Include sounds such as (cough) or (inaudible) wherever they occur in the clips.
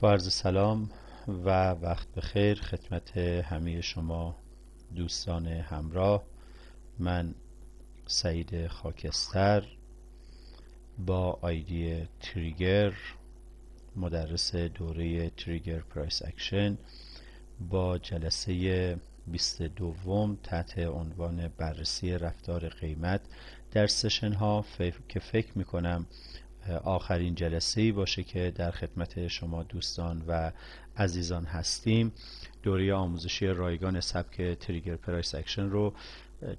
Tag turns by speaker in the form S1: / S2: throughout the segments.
S1: با عرض سلام و وقت بخیر خدمت همه شما دوستان همراه من سعید خاکستر با آیدی تریگر مدرس دوره تریگر پرایس اکشن با جلسه 22 تحت عنوان بررسی رفتار قیمت در سشن ها که فکر می کنم آخرین جلسه باشه که در خدمت شما دوستان و عزیزان هستیم دوره آموزشی رایگان سبک تریگر پرایس اکشن رو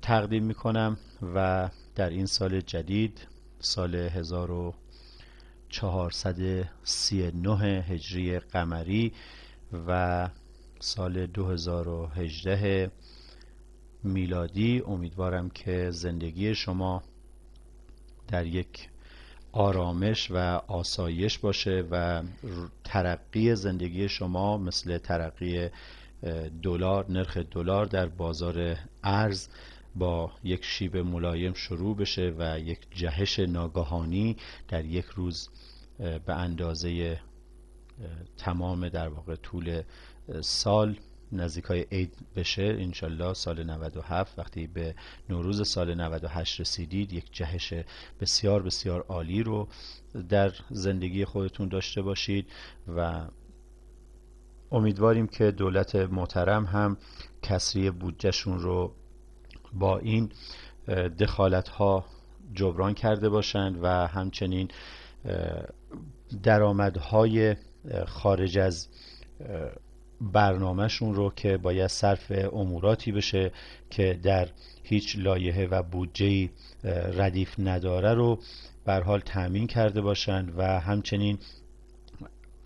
S1: تقدیم میکنم و در این سال جدید سال 1439 هجری قمری و سال 2018 میلادی امیدوارم که زندگی شما در یک آرامش و آسایش باشه و ترقی زندگی شما مثل ترقی دلار نرخ دلار در بازار ارز با یک شیب ملایم شروع بشه و یک جهش ناگهانی در یک روز به اندازه تمام در واقع طول سال نزدیک های عید بشه انشالله سال 97 وقتی به نوروز سال 98 رسیدید یک جهش بسیار بسیار عالی رو در زندگی خودتون داشته باشید و امیدواریم که دولت محترم هم کسری بودجهشون رو با این دخالت ها جبران کرده باشند و همچنین درآمدهای خارج از برنامهشون رو که باید صرف اموراتی بشه که در هیچ لایحه و بودجه ردیف نداره رو بر حال تامین کرده باشند و همچنین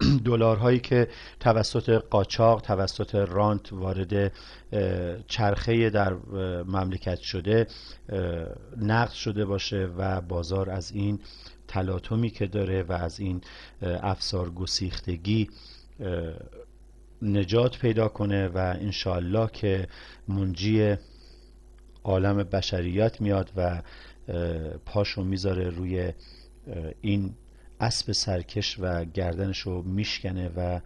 S1: (clears throat) دلارهایی که توسط قاچاق توسط رانت وارد چرخه در مملکت شده نقد شده باشه و بازار از این تلاطمی که داره و از این افسار گسیختگی نجات پیدا کنه و انشالله که منجی عالم بشریت میاد و پاشو میذاره روی این اسب سرکش و گردنشو میشکنه و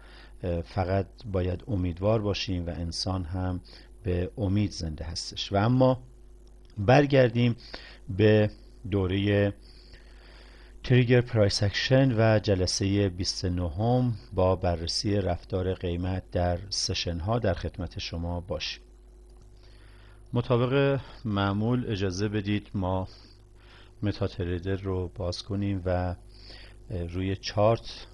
S1: فقط باید امیدوار باشیم و انسان هم به امید زنده هستش و اما برگردیم به دوره تریگر پرایس اکشن و جلسه 29 با بررسی رفتار قیمت در سشن ها در خدمت شما باشیم مطابق معمول اجازه بدید ما تریدر رو باز کنیم و روی چارت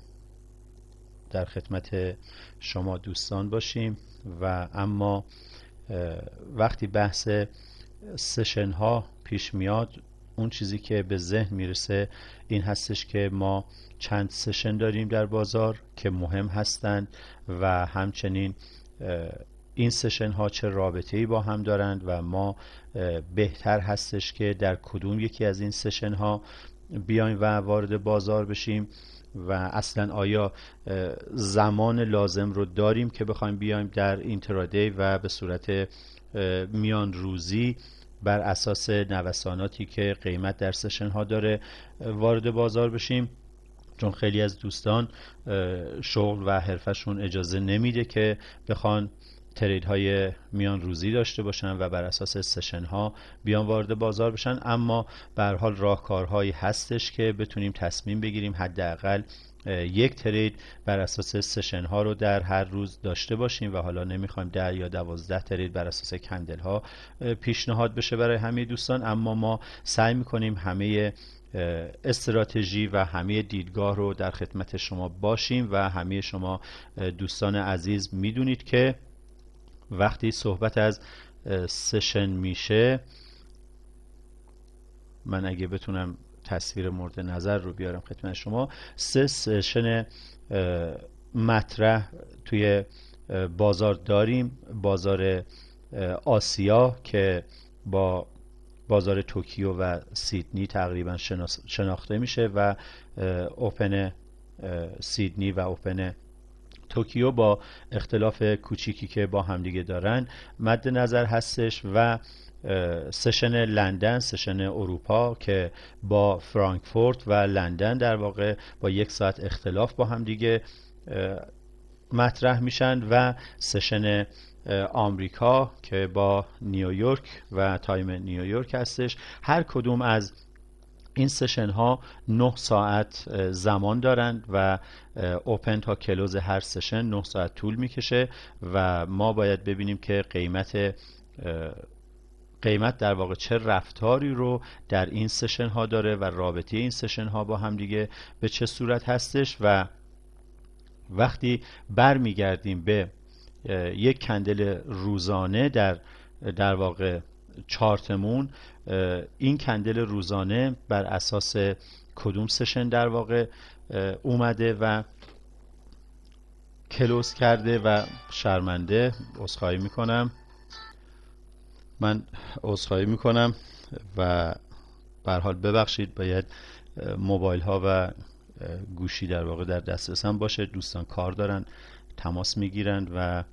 S1: در خدمت شما دوستان باشیم و اما وقتی بحث سشن ها پیش میاد اون چیزی که به ذهن میرسه این هستش که ما چند سشن داریم در بازار که مهم هستند و همچنین این سشن ها چه رابطه ای با هم دارند و ما بهتر هستش که در کدوم یکی از این سشن ها بیایم و وارد بازار بشیم و اصلا آیا زمان لازم رو داریم که بخوایم بیایم در اینترادی و به صورت میان روزی بر اساس نوساناتی که قیمت در سشن ها داره وارد بازار بشیم چون خیلی از دوستان شغل و حرفشون اجازه نمیده که بخوان ترید های میان روزی داشته باشن و بر اساس سشن ها بیان وارد بازار بشن اما به حال راهکارهایی هستش که بتونیم تصمیم بگیریم حداقل یک ترید بر اساس سشن ها رو در هر روز داشته باشیم و حالا نمیخوایم در یا دوازده ترید بر اساس کندل ها پیشنهاد بشه برای همه دوستان اما ما سعی میکنیم همه استراتژی و همه دیدگاه رو در خدمت شما باشیم و همه شما دوستان عزیز میدونید که وقتی صحبت از سشن میشه من اگه بتونم تصویر مورد نظر رو بیارم خدمت شما سه سشن مطرح توی بازار داریم بازار آسیا که با بازار توکیو و سیدنی تقریبا شناخته میشه و اوپن سیدنی و اوپن توکیو با اختلاف کوچیکی که با همدیگه دارن مد نظر هستش و سشن لندن سشن اروپا که با فرانکفورت و لندن در واقع با یک ساعت اختلاف با هم دیگه مطرح میشن و سشن آمریکا که با نیویورک و تایم نیویورک هستش هر کدوم از این سشن ها 9 ساعت زمان دارند و اوپن تا کلوز هر سشن 9 ساعت طول میکشه و ما باید ببینیم که قیمت قیمت در واقع چه رفتاری رو در این سشن ها داره و رابطه این سشن ها با هم دیگه به چه صورت هستش و وقتی برمیگردیم به یک کندل روزانه در در واقع چارتمون این کندل روزانه بر اساس کدوم سشن در واقع اومده و کلوز کرده و شرمنده اصخایی میکنم من عذرخواهی میکنم و به حال ببخشید باید موبایل ها و گوشی در واقع در دسترس باشه دوستان کار دارن تماس میگیرند و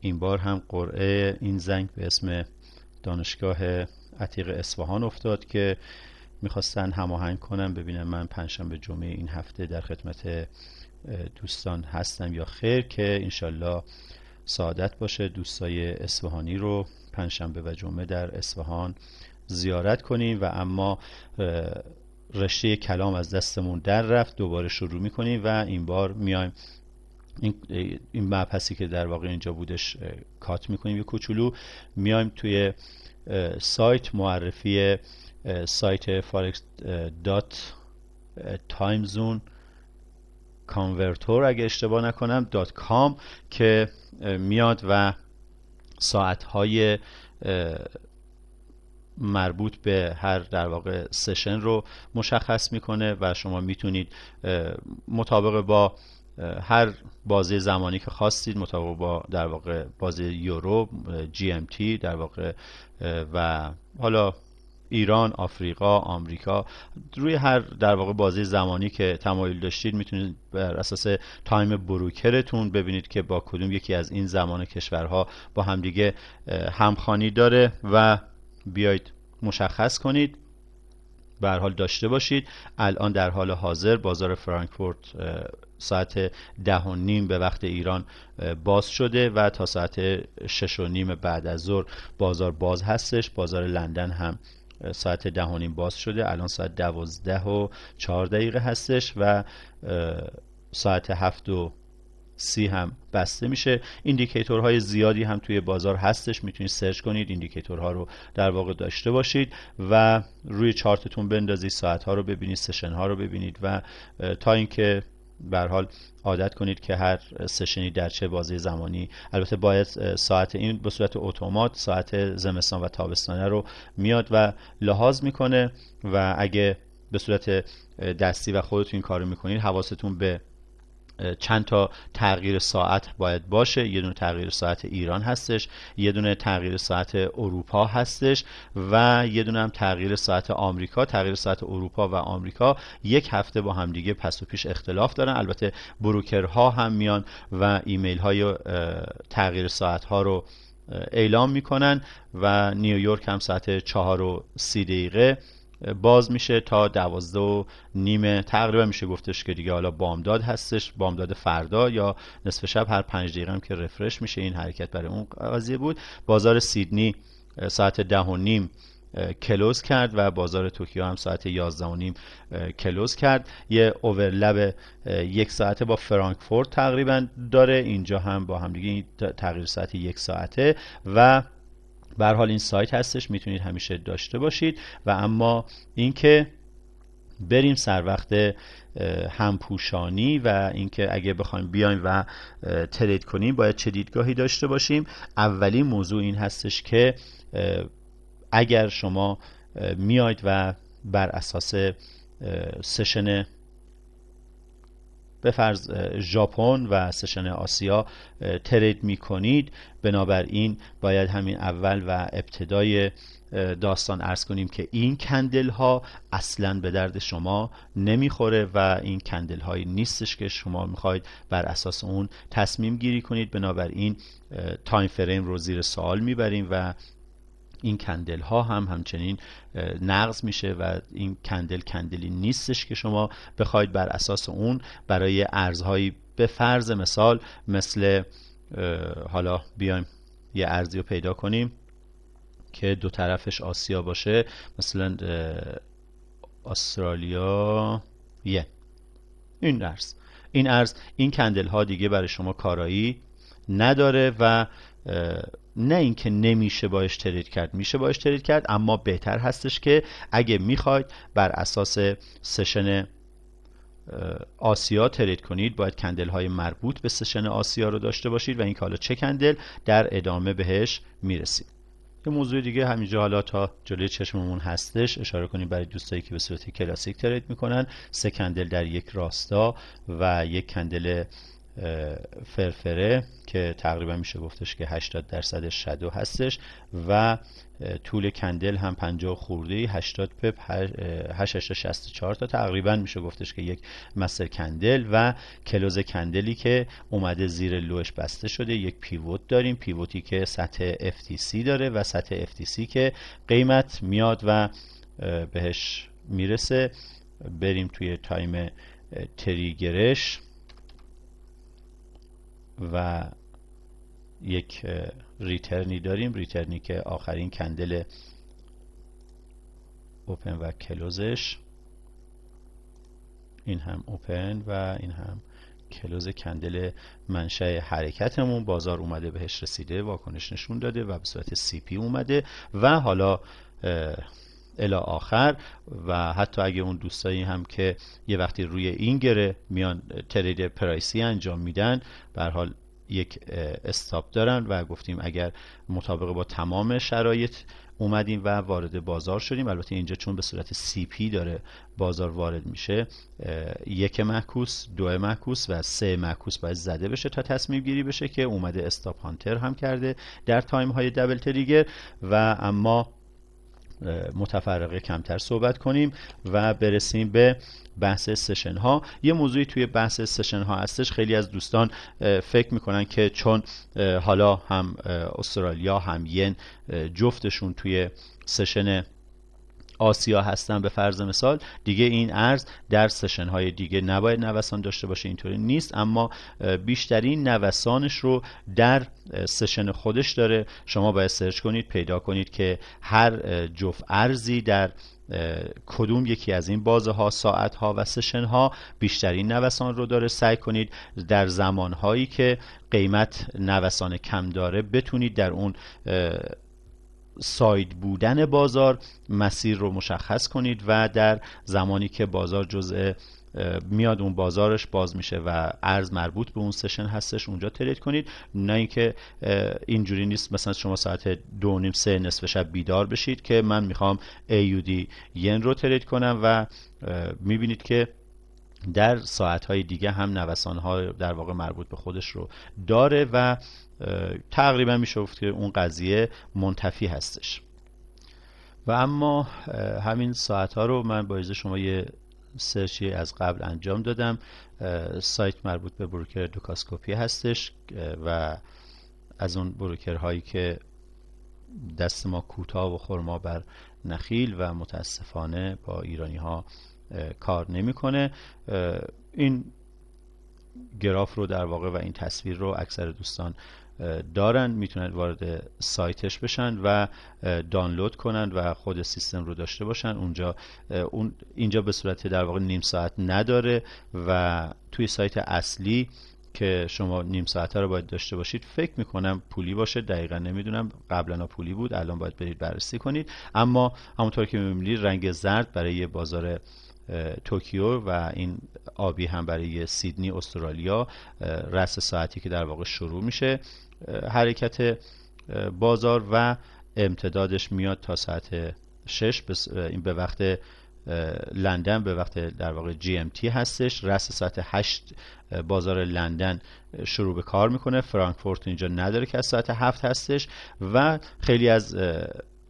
S1: این بار هم قرعه این زنگ به اسم دانشگاه عتیق اصفهان افتاد که میخواستن هماهنگ کنم ببینم من پنجشنبه جمعه این هفته در خدمت دوستان هستم یا خیر که انشالله سعادت باشه دوستای اصفهانی رو پنجشنبه و جمعه در اصفهان زیارت کنیم و اما رشته کلام از دستمون در رفت دوباره شروع میکنیم و این بار میایم این, این مبحثی که در واقع اینجا بودش کات میکنیم یه کوچولو میایم توی سایت معرفی سایت فارکس دات تایمزون کانورتور اگه اشتباه نکنم دات کام که میاد و های مربوط به هر در واقع سشن رو مشخص میکنه و شما میتونید مطابق با هر بازه زمانی که خواستید مطابق با در واقع بازه یورو جی ام تی در واقع و حالا ایران، آفریقا، آمریکا روی هر در واقع بازی زمانی که تمایل داشتید میتونید بر اساس تایم بروکرتون ببینید که با کدوم یکی از این زمان کشورها با همدیگه همخانی داره و بیایید مشخص کنید به حال داشته باشید الان در حال حاضر بازار فرانکفورت ساعت ده و نیم به وقت ایران باز شده و تا ساعت شش و نیم بعد از ظهر بازار باز هستش بازار لندن هم ساعت ده و نیم باز شده الان ساعت دوازده و چهار دقیقه هستش و ساعت هفت و سی هم بسته میشه ایندیکیتورهای زیادی هم توی بازار هستش میتونید سرچ کنید ایندیکیتورها رو در واقع داشته باشید و روی چارتتون بندازید ها رو ببینید سشن ها رو ببینید و تا اینکه بر حال عادت کنید که هر سشنی در چه بازی زمانی البته باید ساعت این به صورت اتومات ساعت زمستان و تابستانه رو میاد و لحاظ میکنه و اگه به صورت دستی و خودتون این کارو میکنید حواستون به چند تا تغییر ساعت باید باشه یه دونه تغییر ساعت ایران هستش یه دونه تغییر ساعت اروپا هستش و یه دونه هم تغییر ساعت آمریکا تغییر ساعت اروپا و آمریکا یک هفته با همدیگه پس و پیش اختلاف دارن البته بروکرها هم میان و ایمیل های تغییر ساعت ها رو اعلام میکنن و نیویورک هم ساعت چهار و سی دقیقه باز میشه تا دوازده و نیمه تقریبا میشه گفتش که دیگه حالا بامداد هستش بامداد فردا یا نصف شب هر پنج دقیقه هم که رفرش میشه این حرکت برای اون قضیه بود بازار سیدنی ساعت ده و نیم کلوز کرد و بازار توکیو هم ساعت 11 و نیم کلوز کرد یه اوورلب یک ساعته با فرانکفورت تقریبا داره اینجا هم با همدیگه تغییر ساعتی یک ساعته و به حال این سایت هستش میتونید همیشه داشته باشید و اما اینکه بریم سر وقت همپوشانی و اینکه اگه بخوایم بیایم و ترید کنیم باید چه دیدگاهی داشته باشیم اولین موضوع این هستش که اگر شما میاید و بر اساس سشن به فرض ژاپن و سشن آسیا ترید می کنید بنابراین باید همین اول و ابتدای داستان ارز کنیم که این کندل ها اصلا به درد شما نمیخوره و این کندل هایی نیستش که شما میخواید بر اساس اون تصمیم گیری کنید بنابراین تایم فریم رو زیر سوال میبریم و این کندل ها هم همچنین نقض میشه و این کندل کندلی نیستش که شما بخواید بر اساس اون برای ارزهایی به فرض مثال مثل حالا بیایم یه ارزی رو پیدا کنیم که دو طرفش آسیا باشه مثلا استرالیا یه این ارز این ارز این کندل ها دیگه برای شما کارایی نداره و نه اینکه نمیشه باش ترید کرد میشه باش ترید کرد اما بهتر هستش که اگه میخواید بر اساس سشن آسیا ترید کنید باید کندل های مربوط به سشن آسیا رو داشته باشید و این حالا چه کندل در ادامه بهش میرسید یه موضوع دیگه همینجا حالا تا جلوی چشممون هستش اشاره کنید برای دوستایی که به صورت کلاسیک ترید میکنن سه کندل در یک راستا و یک کندل فرفره که تقریبا میشه گفتش که 80 درصد شدو هستش و طول کندل هم 50 خورده 80 پپ 864 تا تقریبا میشه گفتش که یک مستر کندل و کلوز کندلی که اومده زیر لوش بسته شده یک پیوت داریم پیوتی که سطح FTC داره و سطح FTC که قیمت میاد و بهش میرسه بریم توی تایم تریگرش و یک ریترنی داریم ریترنی که آخرین کندل اوپن و کلوزش این هم اوپن و این هم کلوز کندل منشه حرکتمون بازار اومده بهش رسیده واکنش نشون داده و به صورت سی پی اومده و حالا الا آخر و حتی اگه اون دوستایی هم که یه وقتی روی این گره میان ترید پرایسی انجام میدن بر حال یک استاپ دارن و گفتیم اگر مطابق با تمام شرایط اومدیم و وارد بازار شدیم البته اینجا چون به صورت سی پی داره بازار وارد میشه یک محکوس دو مکوس و سه محکوس باید زده بشه تا تصمیم گیری بشه که اومده استاپ هانتر هم کرده در تایم های دبل تریگر و اما متفرقه کمتر صحبت کنیم و برسیم به بحث سشن ها یه موضوعی توی بحث سشن ها هستش خیلی از دوستان فکر میکنن که چون حالا هم استرالیا هم ین جفتشون توی سشن آسیا هستن به فرض مثال دیگه این ارز در سشن های دیگه نباید نوسان داشته باشه اینطوری نیست اما بیشترین نوسانش رو در سشن خودش داره شما باید سرچ کنید پیدا کنید که هر جفت ارزی در کدوم یکی از این بازه ها ساعت ها و سشن ها بیشترین نوسان رو داره سعی کنید در زمان هایی که قیمت نوسان کم داره بتونید در اون ساید بودن بازار مسیر رو مشخص کنید و در زمانی که بازار جزء میاد اون بازارش باز میشه و ارز مربوط به اون سشن هستش اونجا ترید کنید نه اینکه اینجوری نیست مثلا شما ساعت دو نیم سه نصف شب بیدار بشید که من میخوام AUD ین رو ترید کنم و میبینید که در ساعتهای دیگه هم نوسانها در واقع مربوط به خودش رو داره و تقریبا میشه گفت که اون قضیه منتفی هستش و اما همین ساعت ها رو من با اجازه شما یه سرچی از قبل انجام دادم سایت مربوط به بروکر دوکاسکوپی هستش و از اون بروکر هایی که دست ما کوتاه و خورما بر نخیل و متاسفانه با ایرانی ها کار نمیکنه این گراف رو در واقع و این تصویر رو اکثر دوستان دارن میتونن وارد سایتش بشن و دانلود کنن و خود سیستم رو داشته باشن اونجا اون اینجا به صورت در واقع نیم ساعت نداره و توی سایت اصلی که شما نیم ساعته رو باید داشته باشید فکر میکنم پولی باشه دقیقا نمیدونم قبلا پولی بود الان باید برید بررسی کنید اما همونطور که میبینید رنگ زرد برای بازار توکیو و این آبی هم برای سیدنی استرالیا رس ساعتی که در واقع شروع میشه حرکت بازار و امتدادش میاد تا ساعت 6 این به وقت لندن به وقت در واقع جی ام تی هستش رس ساعت 8 بازار لندن شروع به کار میکنه فرانکفورت اینجا نداره که از ساعت 7 هستش و خیلی از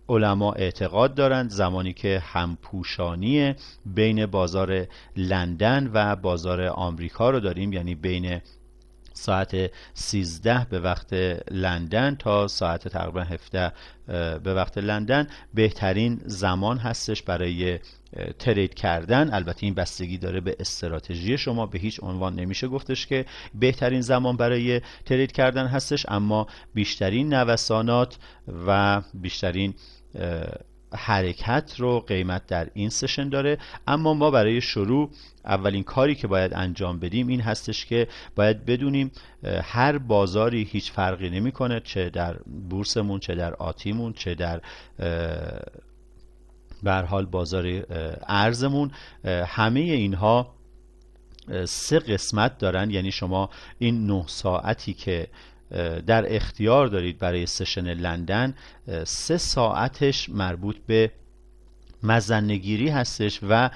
S1: علما اعتقاد دارند زمانی که همپوشانی بین بازار لندن و بازار آمریکا رو داریم یعنی بین ساعت 13 به وقت لندن تا ساعت تقریبا 17 به وقت لندن بهترین زمان هستش برای ترید کردن البته این بستگی داره به استراتژی شما به هیچ عنوان نمیشه گفتش که بهترین زمان برای ترید کردن هستش اما بیشترین نوسانات و بیشترین حرکت رو قیمت در این سشن داره اما ما برای شروع اولین کاری که باید انجام بدیم این هستش که باید بدونیم هر بازاری هیچ فرقی نمیکنه چه در بورسمون چه در آتیمون چه در به حال بازار ارزمون همه اینها سه قسمت دارن یعنی شما این نه ساعتی که در اختیار دارید برای سشن لندن سه ساعتش مربوط به مزنگیری هستش و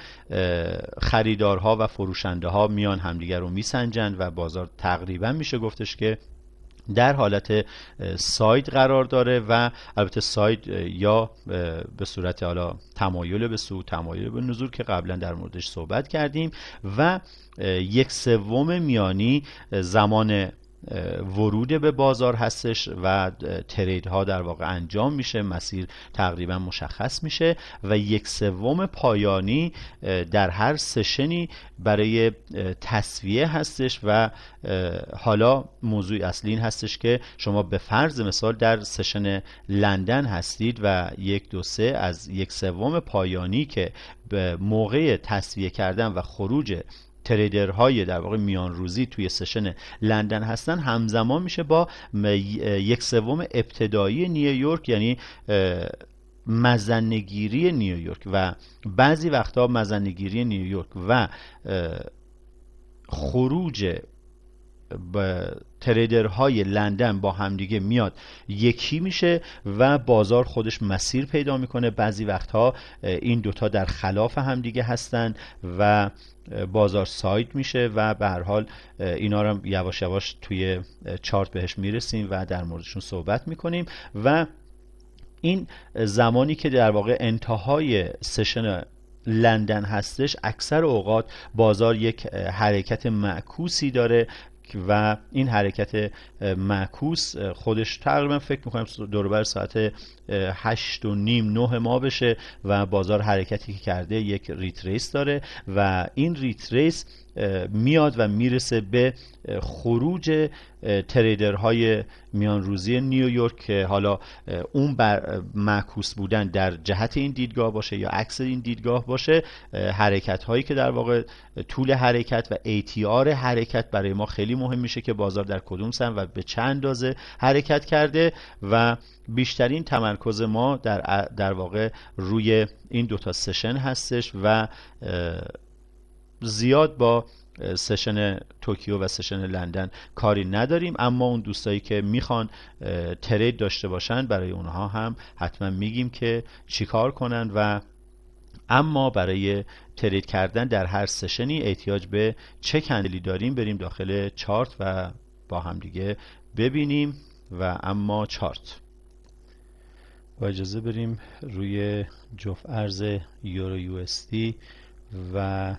S1: خریدارها و فروشنده ها میان همدیگر رو میسنجند و بازار تقریبا میشه گفتش که در حالت ساید قرار داره و البته ساید یا به صورت حالا تمایل به سو تمایل به نزول که قبلا در موردش صحبت کردیم و یک سوم میانی زمان ورود به بازار هستش و ترید ها در واقع انجام میشه مسیر تقریبا مشخص میشه و یک سوم پایانی در هر سشنی برای تصویه هستش و حالا موضوع اصلی این هستش که شما به فرض مثال در سشن لندن هستید و یک دو سه از یک سوم پایانی که به موقع تصویه کردن و خروج تریدرهای در واقع میان روزی توی سشن لندن هستن همزمان میشه با یک سوم ابتدایی نیویورک یعنی مزنگیری نیویورک و بعضی وقتها مزنگیری نیویورک و خروج تریدرهای لندن با همدیگه میاد یکی میشه و بازار خودش مسیر پیدا میکنه بعضی وقتها این دوتا در خلاف همدیگه هستند و بازار ساید میشه و به هر حال اینا رو یواش یواش توی چارت بهش میرسیم و در موردشون صحبت میکنیم و این زمانی که در واقع انتهای سشن لندن هستش اکثر اوقات بازار یک حرکت معکوسی داره و این حرکت معکوس خودش تقریبا فکر میکنم دوربر ساعت 8 و نیم نه ما بشه و بازار حرکتی که کرده یک ریتریس داره و این ریتریس میاد و میرسه به خروج تریدرهای میان روزی نیویورک که حالا اون بر معکوس بودن در جهت این دیدگاه باشه یا عکس این دیدگاه باشه حرکت هایی که در واقع طول حرکت و ATR حرکت برای ما خیلی مهم میشه که بازار در کدوم سن و به چند اندازه حرکت کرده و بیشترین تمرکز ما در, در واقع روی این دوتا سشن هستش و زیاد با سشن توکیو و سشن لندن کاری نداریم اما اون دوستایی که میخوان ترید داشته باشن برای اونها هم حتما میگیم که چیکار کنن و اما برای ترید کردن در هر سشنی احتیاج به چه کندلی داریم بریم داخل چارت و با هم دیگه ببینیم و اما چارت با اجازه بریم روی جفت ارز یورو یو و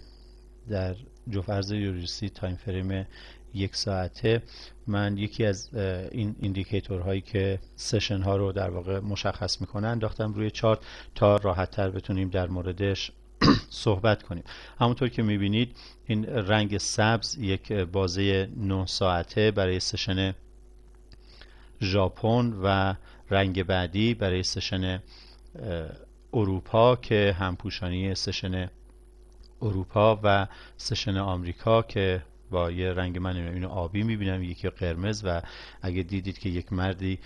S1: در جفرز یوریسی تایم فریم یک ساعته من یکی از این ایندیکیتور هایی که سشن ها رو در واقع مشخص میکنه انداختم روی چارت تا راحت تر بتونیم در موردش (clears throat) صحبت کنیم همونطور که میبینید این رنگ سبز یک بازه 9 ساعته برای سشن ژاپن و رنگ بعدی برای سشن اروپا که همپوشانی سشن اروپا و سشن آمریکا که با یه رنگ من اینو آبی میبینم یکی قرمز و اگه دیدید که یک مردی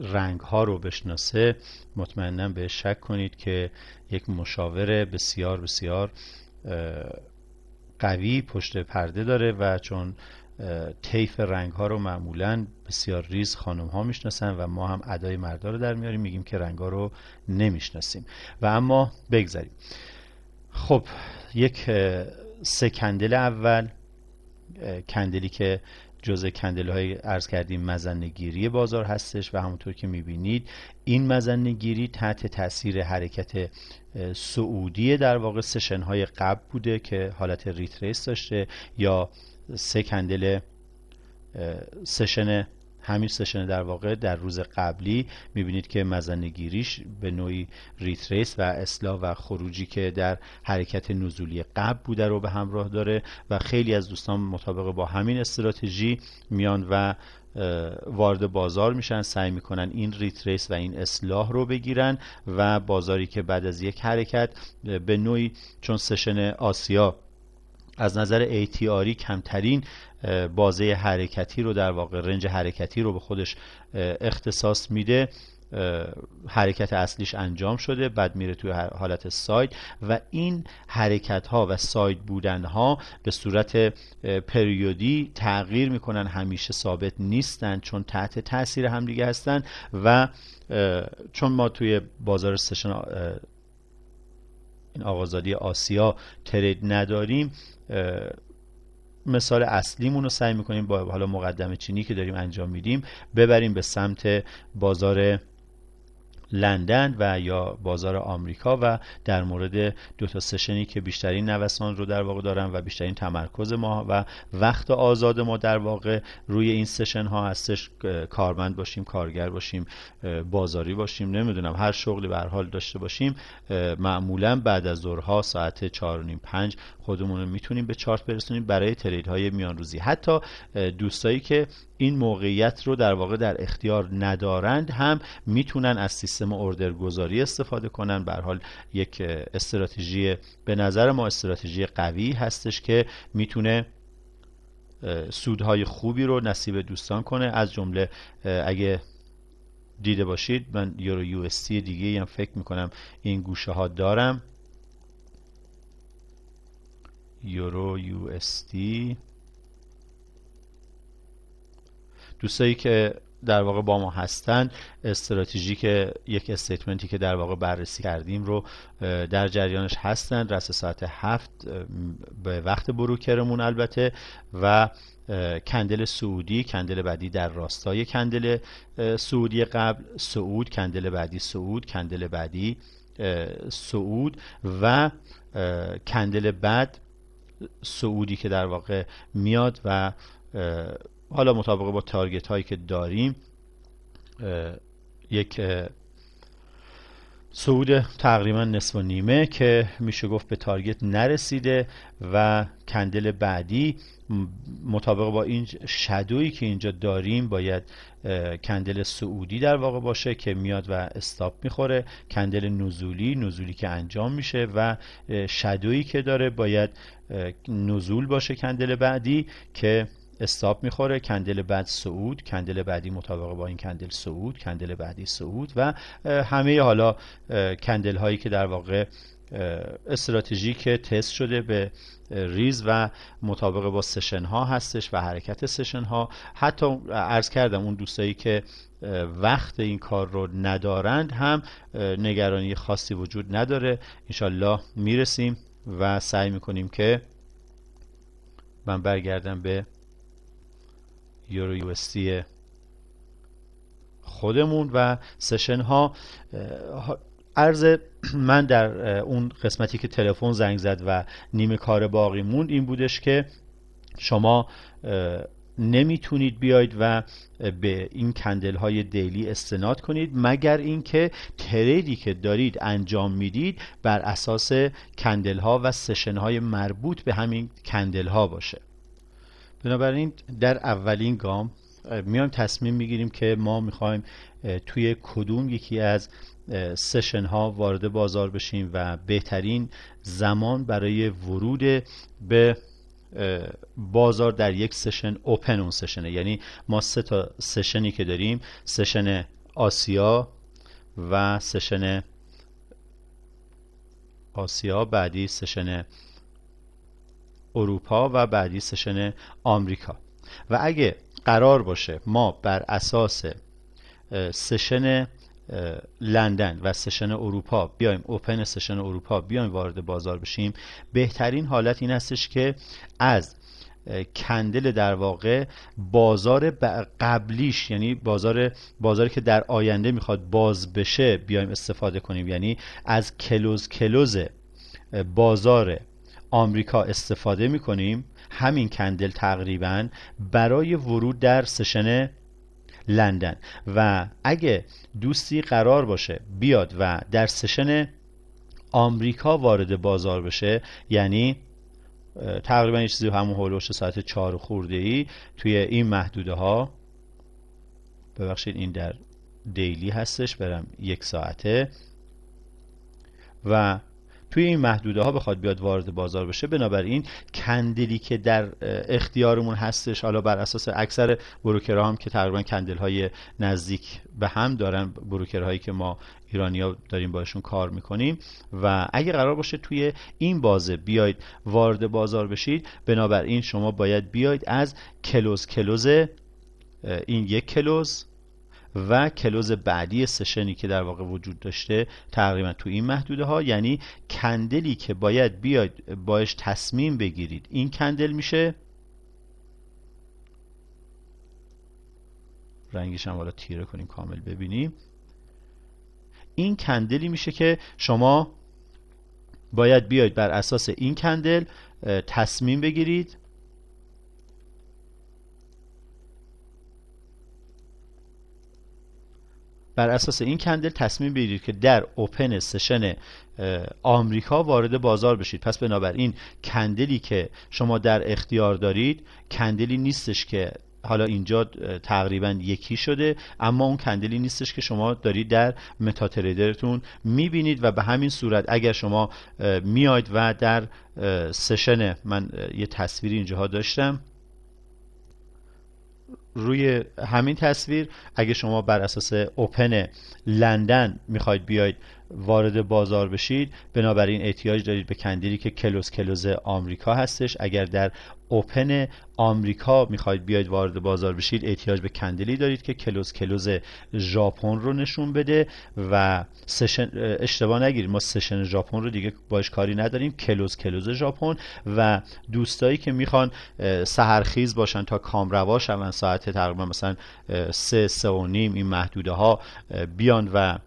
S1: رنگ ها رو بشناسه مطمئنا به شک کنید که یک مشاور بسیار بسیار قوی پشت پرده داره و چون طیف رنگ ها رو معمولا بسیار ریز خانم ها میشناسن و ما هم ادای مردا رو در میاریم میگیم که رنگ ها رو نمیشناسیم و اما بگذریم خب یک کندل اول کندلی که جزء کندل های ارز کردیم مزنگیری بازار هستش و همونطور که میبینید این مزنگیری تحت تاثیر حرکت سعودی در واقع سشن های قبل بوده که حالت ریتریس داشته یا سه کندل سشن همین سشن در واقع در روز قبلی میبینید که مزنه به نوعی ریتریس و اصلاح و خروجی که در حرکت نزولی قبل بوده رو به همراه داره و خیلی از دوستان مطابق با همین استراتژی میان و وارد بازار میشن سعی میکنن این ریتریس و این اصلاح رو بگیرن و بازاری که بعد از یک حرکت به نوعی چون سشن آسیا از نظر ATR کمترین بازه حرکتی رو در واقع رنج حرکتی رو به خودش اختصاص میده حرکت اصلیش انجام شده بعد میره توی حالت ساید و این حرکت ها و ساید بودن ها به صورت پریودی تغییر میکنن همیشه ثابت نیستن چون تحت تاثیر همدیگه هستن و چون ما توی بازار سشن این آقازادی آسیا ترید نداریم مثال اصلیمون رو سعی میکنیم با حالا مقدمه چینی که داریم انجام میدیم ببریم به سمت بازار لندن و یا بازار آمریکا و در مورد دو تا سشنی که بیشترین نوسان رو در واقع دارن و بیشترین تمرکز ما و وقت آزاد ما در واقع روی این سشن ها هستش کارمند باشیم کارگر باشیم بازاری باشیم نمیدونم هر شغلی به حال داشته باشیم معمولا بعد از ظهرها ساعت 4 نیم 5 خودمون رو میتونیم به چارت برسونیم برای ترید های میان روزی حتی دوستایی که این موقعیت رو در واقع در اختیار ندارند هم میتونن از سیستم گذاری استفاده کنن به حال یک استراتژی به نظر ما استراتژی قوی هستش که میتونه سودهای خوبی رو نصیب دوستان کنه از جمله اگه دیده باشید من یورو یو اس تی دیگه هم فکر میکنم این گوشه ها دارم یورو یو اس دوستایی که در واقع با ما هستن استراتژی که یک استیتمنتی که در واقع بررسی کردیم رو در جریانش هستن رس ساعت هفت به وقت بروکرمون البته و کندل سعودی کندل بعدی در راستای کندل سعودی قبل سعود کندل بعدی سعود کندل بعدی سعود و کندل بعد سعودی که در واقع میاد و حالا مطابقه با تارگت هایی که داریم یک صعود تقریبا نصف و نیمه که میشه گفت به تارگت نرسیده و کندل بعدی مطابق با این شدویی که اینجا داریم باید کندل سعودی در واقع باشه که میاد و استاپ میخوره کندل نزولی نزولی که انجام میشه و شدویی که داره باید نزول باشه کندل بعدی که استاب میخوره کندل بعد سعود کندل بعدی مطابقه با این کندل سعود کندل بعدی سعود و همه حالا کندل هایی که در واقع استراتژی که تست شده به ریز و مطابق با سشن ها هستش و حرکت سشن ها حتی عرض کردم اون دوستایی که وقت این کار رو ندارند هم نگرانی خاصی وجود نداره انشالله میرسیم و سعی میکنیم که من برگردم به یورو یو خودمون و سشن ها عرض من در اون قسمتی که تلفن زنگ زد و نیمه کار باقی موند این بودش که شما نمیتونید بیاید و به این کندل های دیلی استناد کنید مگر اینکه تریدی که دارید انجام میدید بر اساس کندل ها و سشن های مربوط به همین کندل ها باشه بنابراین در اولین گام میایم تصمیم میگیریم که ما میخوایم توی کدوم یکی از سشن ها وارد بازار بشیم و بهترین زمان برای ورود به بازار در یک سشن اوپن اون سشنه یعنی ما سه تا سشنی که داریم سشن آسیا و سشن آسیا بعدی سشن اروپا و بعدی سشن آمریکا و اگه قرار باشه ما بر اساس سشن لندن و سشن اروپا بیایم اوپن سشن اروپا بیایم وارد بازار بشیم بهترین حالت این هستش که از کندل در واقع بازار قبلیش یعنی بازار بازاری که در آینده میخواد باز بشه بیایم استفاده کنیم یعنی از کلوز کلوز بازار آمریکا استفاده کنیم همین کندل تقریبا برای ورود در سشن لندن و اگه دوستی قرار باشه بیاد و در سشن آمریکا وارد بازار بشه یعنی تقریبا یه چیزی همون هولوش ساعت چهار خورده ای توی این محدوده ها ببخشید این در دیلی هستش برم یک ساعته و توی این محدوده ها بخواد بیاد وارد بازار بشه بنابراین کندلی که در اختیارمون هستش حالا بر اساس اکثر بروکرها هم که تقریبا کندل های نزدیک به هم دارن بروکرهایی که ما ایرانیا داریم باشون کار میکنیم و اگه قرار باشه توی این بازه بیاید وارد بازار بشید بنابراین شما باید بیاید از کلوز کلوز این یک کلوز و کلوز بعدی سشنی که در واقع وجود داشته تقریبا تو این محدوده ها یعنی کندلی که باید بیاید باش تصمیم بگیرید این کندل میشه رنگش هم حالا تیره کنیم کامل ببینیم این کندلی میشه که شما باید بیاید بر اساس این کندل تصمیم بگیرید بر اساس این کندل تصمیم بگیرید که در اوپن سشن آمریکا وارد بازار بشید پس بنابراین کندلی که شما در اختیار دارید کندلی نیستش که حالا اینجا تقریبا یکی شده اما اون کندلی نیستش که شما دارید در متا تریدرتون میبینید و به همین صورت اگر شما میاید و در سشن من یه تصویری اینجاها داشتم روی همین تصویر اگه شما بر اساس اوپن لندن میخواید بیاید وارد بازار بشید بنابراین احتیاج دارید به کندلی که کلوز کلوز آمریکا هستش اگر در اوپن آمریکا میخواید بیاید وارد بازار بشید احتیاج به کندلی دارید که کلوز کلوز ژاپن رو نشون بده و سشن اشتباه نگیرید ما سشن ژاپن رو دیگه باش کاری نداریم کلوز کلوز ژاپن و دوستایی که میخوان سهرخیز باشن تا کامروا شون ساعت تقریبا مثلا سه سه و نیم این محدوده ها بیان و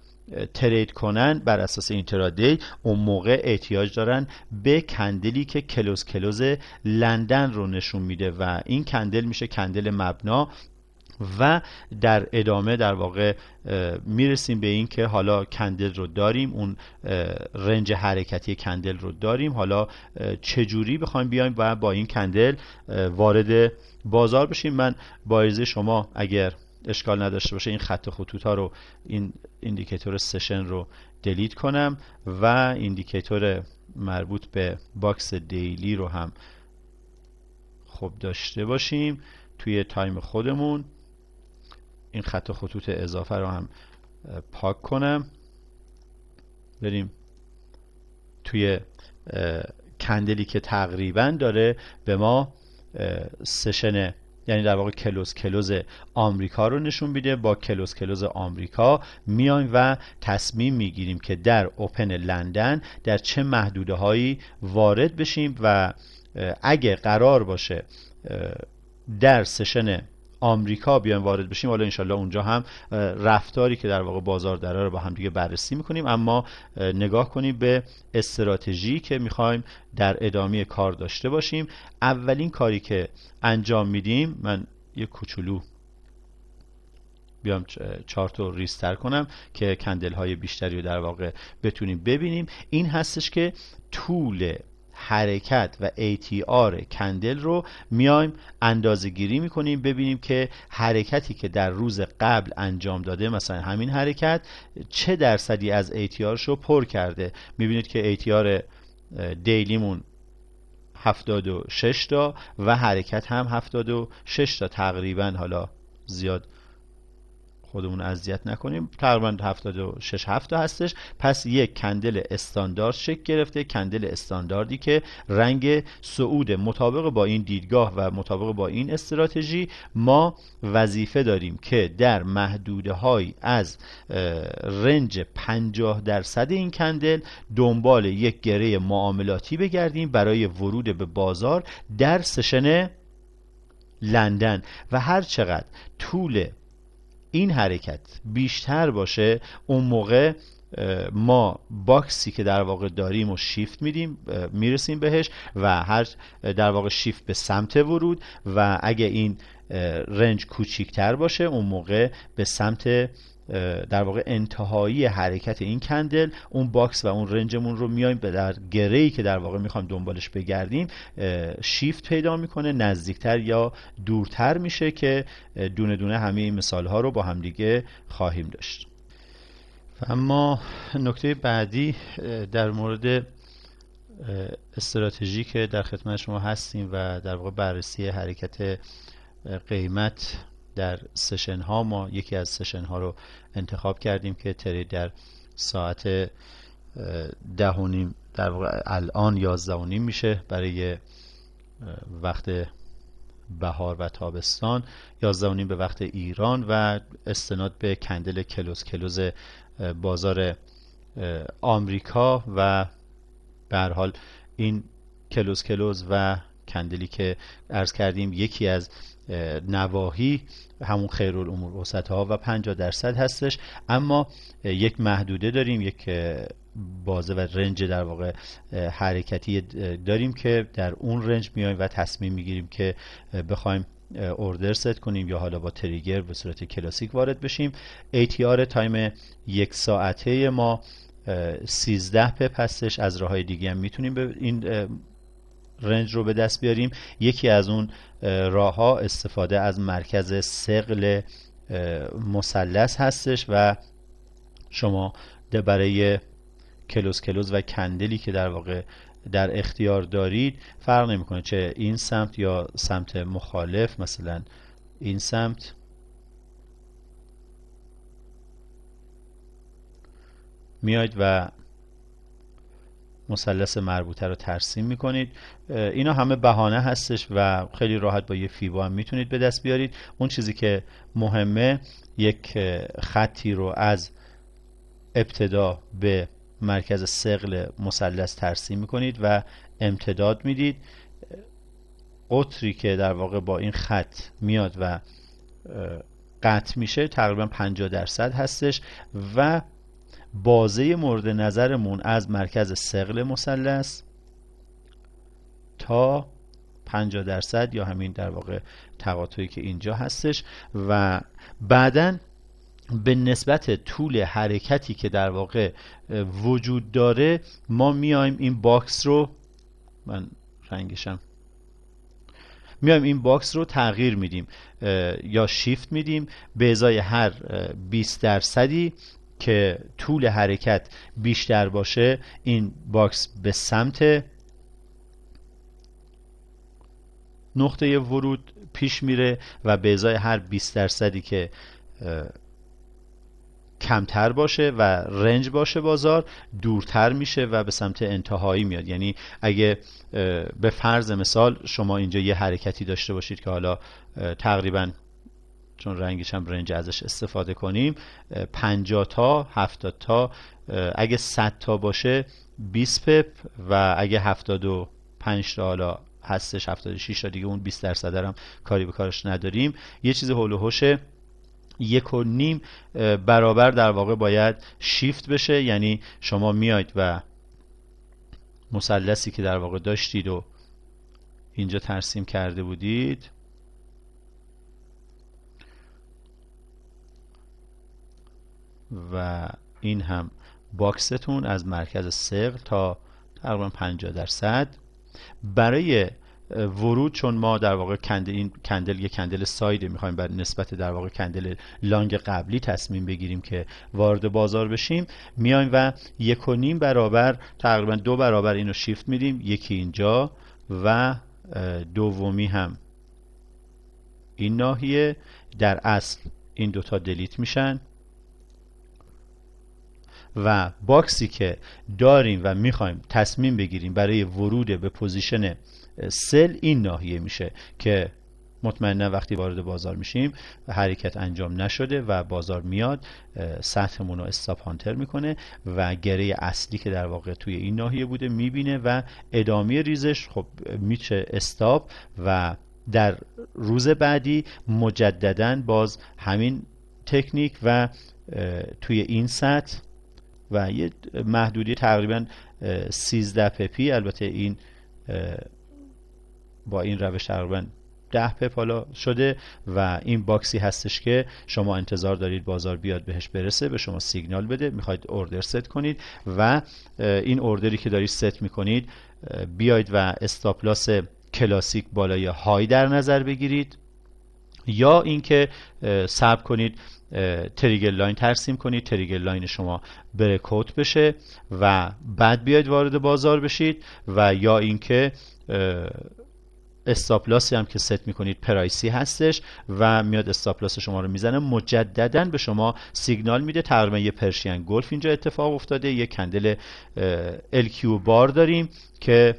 S1: ترید کنن بر اساس اینترادی اون موقع احتیاج دارن به کندلی که کلوز کلوز لندن رو نشون میده و این کندل میشه کندل مبنا و در ادامه در واقع میرسیم به این که حالا کندل رو داریم اون رنج حرکتی کندل رو داریم حالا چجوری بخوایم بیایم و با این کندل وارد بازار بشیم من با شما اگر اشکال نداشته باشه این خط خطوط ها رو این ایندیکیتور سشن رو دلیت کنم و ایندیکیتور مربوط به باکس دیلی رو هم خوب داشته باشیم توی تایم خودمون این خط خطوط اضافه رو هم پاک کنم بریم توی کندلی که تقریبا داره به ما سشن یعنی در واقع کلوز کلوز آمریکا رو نشون میده با کلوز کلوز آمریکا میایم و تصمیم میگیریم که در اوپن لندن در چه محدوده هایی وارد بشیم و اگه قرار باشه در سشن آمریکا بیایم وارد بشیم حالا انشالله اونجا هم رفتاری که در واقع بازار داره رو با هم دیگه بررسی میکنیم اما نگاه کنیم به استراتژی که میخوایم در ادامه کار داشته باشیم اولین کاری که انجام میدیم من یه کوچولو بیام چارت رو ریستر کنم که کندل های بیشتری رو در واقع بتونیم ببینیم این هستش که طول حرکت و ATR کندل رو میایم اندازه گیری میکنیم ببینیم که حرکتی که در روز قبل انجام داده مثلا همین حرکت چه درصدی از ATR رو پر کرده میبینید که ATR دیلیمون 76 تا و حرکت هم 76 تا تقریبا حالا زیاد خودمون اذیت نکنیم تقریبا 76 هفته هستش پس یک کندل استاندارد شکل گرفته کندل استانداردی که رنگ سعود مطابق با این دیدگاه و مطابق با این استراتژی ما وظیفه داریم که در محدوده های از رنج 50 درصد این کندل دنبال یک گره معاملاتی بگردیم برای ورود به بازار در سشن لندن و هر چقدر طول این حرکت بیشتر باشه اون موقع ما باکسی که در واقع داریم و شیفت میدیم میرسیم بهش و هر در واقع شیفت به سمت ورود و اگه این رنج کوچیکتر باشه اون موقع به سمت در واقع انتهایی حرکت این کندل اون باکس و اون رنجمون رو میایم به در گری که در واقع میخوایم دنبالش بگردیم شیفت پیدا میکنه نزدیکتر یا دورتر میشه که دونه دونه همه این مثال ها رو با همدیگه خواهیم داشت اما نکته بعدی در مورد استراتژی که در خدمت شما هستیم و در واقع بررسی حرکت قیمت در سشن ها ما یکی از سشن ها رو انتخاب کردیم که ترید در ساعت ده در واقع الان یازده و میشه برای وقت بهار و تابستان یازده به وقت ایران و استناد به کندل کلوز کلوز بازار آمریکا و به حال این کلوز کلوز و کندلی که عرض کردیم یکی از نواهی همون خیر الامور وسط ها و 50 درصد هستش اما یک محدوده داریم یک بازه و رنج در واقع حرکتی داریم که در اون رنج میایم و تصمیم میگیریم که بخوایم اوردر ست کنیم یا حالا با تریگر به صورت کلاسیک وارد بشیم ATR تایم یک ساعته ما 13 پپ هستش از راه های دیگه هم میتونیم به این رنج رو به دست بیاریم یکی از اون راه ها استفاده از مرکز سقل مثلث هستش و شما برای کلوز کلوز و کندلی که در واقع در اختیار دارید فرق نمیکنه چه این سمت یا سمت مخالف مثلا این سمت میاید و مثلث مربوطه رو ترسیم میکنید اینا همه بهانه هستش و خیلی راحت با یه فیبا هم میتونید به دست بیارید اون چیزی که مهمه یک خطی رو از ابتدا به مرکز سقل مثلث ترسیم میکنید و امتداد میدید قطری که در واقع با این خط میاد و قطع میشه تقریبا 50 درصد هستش و بازه مورد نظرمون از مرکز سقل مثلث تا 50 درصد یا همین در واقع تقاطعی که اینجا هستش و بعدا به نسبت طول حرکتی که در واقع وجود داره ما میایم این باکس رو من رنگشم میایم این باکس رو تغییر میدیم یا شیفت میدیم به ازای هر 20 درصدی که طول حرکت بیشتر باشه این باکس به سمت نقطه ورود پیش میره و به ازای هر 20 درصدی که کمتر باشه و رنج باشه بازار دورتر میشه و به سمت انتهایی میاد یعنی اگه به فرض مثال شما اینجا یه حرکتی داشته باشید که حالا تقریبا چون رنگش هم رنج ازش استفاده کنیم 50 تا 70 تا اگه 100 تا باشه 20 پپ و اگه 75 تا حالا هستش 76 تا دیگه اون 20 درصد هم کاری به کارش نداریم یه چیز هول و یک و نیم برابر در واقع باید شیفت بشه یعنی شما میاید و مثلثی که در واقع داشتید و اینجا ترسیم کرده بودید و این هم باکستون از مرکز سقل تا تقریبا 50 درصد برای ورود چون ما در واقع کندل این کندل یه کندل سایده میخوایم بر نسبت در واقع کندل لانگ قبلی تصمیم بگیریم که وارد بازار بشیم میایم و یک و نیم برابر تقریبا دو برابر اینو شیفت میدیم یکی اینجا و دومی هم این ناحیه در اصل این دوتا دلیت میشن و باکسی که داریم و میخوایم تصمیم بگیریم برای ورود به پوزیشن سل این ناحیه میشه که مطمئنا وقتی وارد بازار میشیم حرکت انجام نشده و بازار میاد سطحمون رو استاپ هانتر میکنه و گره اصلی که در واقع توی این ناحیه بوده میبینه و ادامه ریزش خب میشه استاپ و در روز بعدی مجددا باز همین تکنیک و توی این سطح و یه محدودی تقریبا 13 پپی البته این با این روش تقریبا 10 پپ حالا شده و این باکسی هستش که شما انتظار دارید بازار بیاد بهش برسه به شما سیگنال بده میخواید اوردر ست کنید و این اوردری که دارید ست میکنید بیاید و استاپلاس کلاسیک بالای های در نظر بگیرید یا اینکه صبر کنید تریگر لاین ترسیم کنید تریگر لاین شما برکوت بشه و بعد بیاید وارد بازار بشید و یا اینکه استاپلاسی هم که ست میکنید پرایسی هستش و میاد استاپلاس شما رو میزنه مجددا به شما سیگنال میده تقریبا یه پرشین گلف اینجا اتفاق افتاده یه کندل الکیو بار داریم که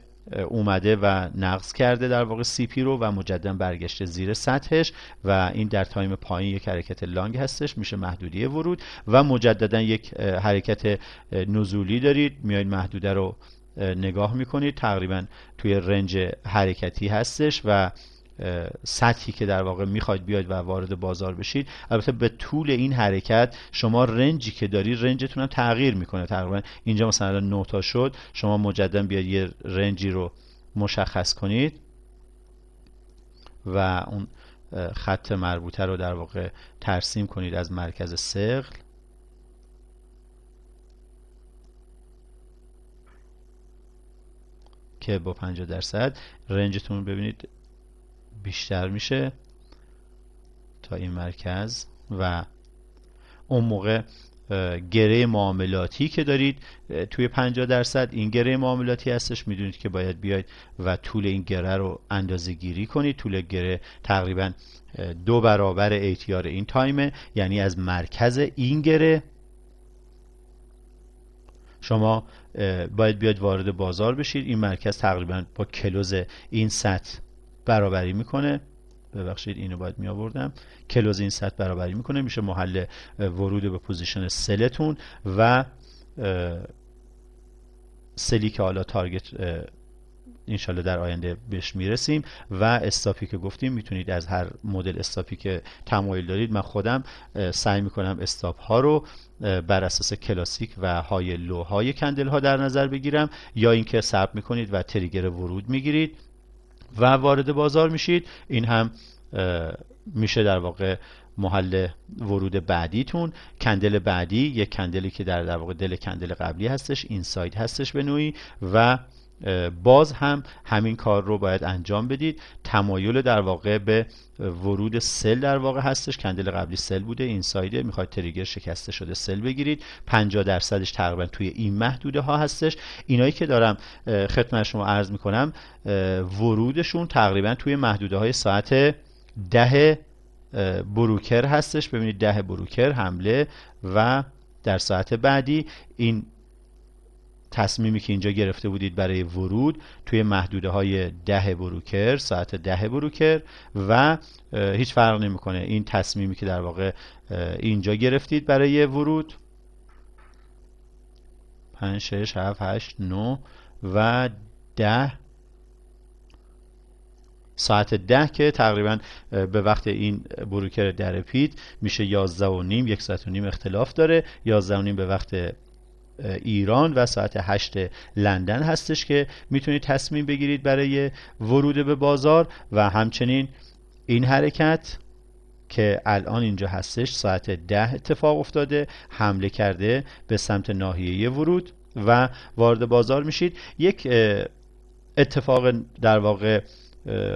S1: اومده و نقض کرده در واقع سی پی رو و مجددا برگشته زیر سطحش و این در تایم پایین یک حرکت لانگ هستش میشه محدودی ورود و مجددا یک حرکت نزولی دارید میایید محدوده رو نگاه میکنید تقریبا توی رنج حرکتی هستش و سطحی که در واقع میخواید بیاید و وارد بازار بشید البته به طول این حرکت شما رنجی که داری رنجتون هم تغییر میکنه تقریبا اینجا مثلا 9 تا شد شما مجددا بیاید یه رنجی رو مشخص کنید و اون خط مربوطه رو در واقع ترسیم کنید از مرکز سقل که با 50 درصد رنجتون ببینید بیشتر میشه تا این مرکز و اون موقع گره معاملاتی که دارید توی 50 درصد این گره معاملاتی هستش میدونید که باید بیاید و طول این گره رو اندازه گیری کنید طول گره تقریبا دو برابر ایتیار این تایمه یعنی از مرکز این گره شما باید بیاید وارد بازار بشید این مرکز تقریبا با کلوز این سطح برابری میکنه ببخشید اینو باید می آوردم کلوز این سطح برابری میکنه میشه محل ورود به پوزیشن سلتون و سلی که حالا تارگت انشالله در آینده بهش میرسیم و استاپی که گفتیم میتونید از هر مدل استاپی که تمایل دارید من خودم سعی میکنم استاپ ها رو بر اساس کلاسیک و های لو های کندل ها در نظر بگیرم یا اینکه سرب میکنید و تریگر ورود میگیرید و وارد بازار میشید این هم میشه در واقع محل ورود بعدیتون کندل بعدی یک کندلی که در, واقع دل کندل قبلی هستش سایت هستش به نوعی و باز هم همین کار رو باید انجام بدید تمایل در واقع به ورود سل در واقع هستش کندل قبلی سل بوده این سایده میخواد تریگر شکسته شده سل بگیرید 50 درصدش تقریبا توی این محدوده ها هستش اینایی که دارم خدمت شما عرض میکنم ورودشون تقریبا توی محدوده های ساعت ده بروکر هستش ببینید ده بروکر حمله و در ساعت بعدی این تصمیمی که اینجا گرفته بودید برای ورود توی محدوده های ده بروکر ساعت ده بروکر و هیچ فرق نمیکنه این تصمیمی که در واقع اینجا گرفتید برای ورود 5 6 7 8 9 و 10 ساعت ده که تقریبا به وقت این بروکر در پیت میشه یازده و نیم یک ساعت و نیم اختلاف داره یازده و نیم به وقت ایران و ساعت 8 لندن هستش که میتونید تصمیم بگیرید برای ورود به بازار و همچنین این حرکت که الان اینجا هستش ساعت ده اتفاق افتاده حمله کرده به سمت ناحیه ورود و وارد بازار میشید یک اتفاق در واقع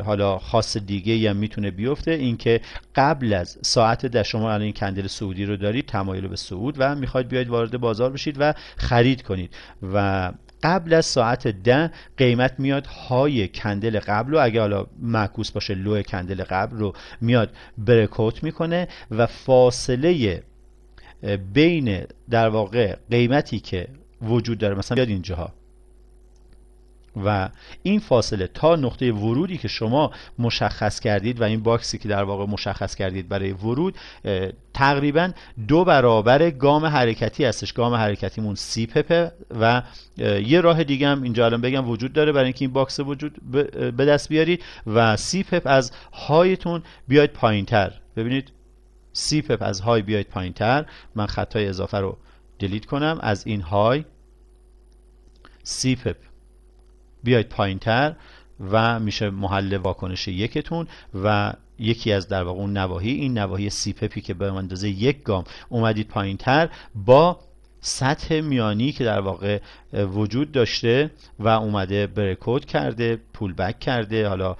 S1: حالا خاص دیگه هم میتونه بیفته اینکه قبل از ساعت ده شما الان این کندل سعودی رو دارید تمایل به سعود و میخواید بیاید وارد بازار بشید و خرید کنید و قبل از ساعت ده قیمت میاد های کندل قبل رو اگه حالا معکوس باشه لو کندل قبل رو میاد برکوت میکنه و فاصله بین در واقع قیمتی که وجود داره مثلا بیاد اینجاها و این فاصله تا نقطه ورودی که شما مشخص کردید و این باکسی که در واقع مشخص کردید برای ورود تقریبا دو برابر گام حرکتی هستش گام حرکتیمون سی پپه و یه راه دیگه هم اینجا الان بگم وجود داره برای اینکه این باکس وجود به دست بیارید و سی پپ از هایتون بیاید پایین تر ببینید سی پپ از های بیاید پایین تر من خطای اضافه رو دلیت کنم از این های سی پپ بیاید پایین تر و میشه محل واکنش یکتون و یکی از در واقع اون نواحی این نواحی سی پپی که به اندازه یک گام اومدید پایین تر با سطح میانی که در واقع وجود داشته و اومده برکود کرده پول بک کرده حالا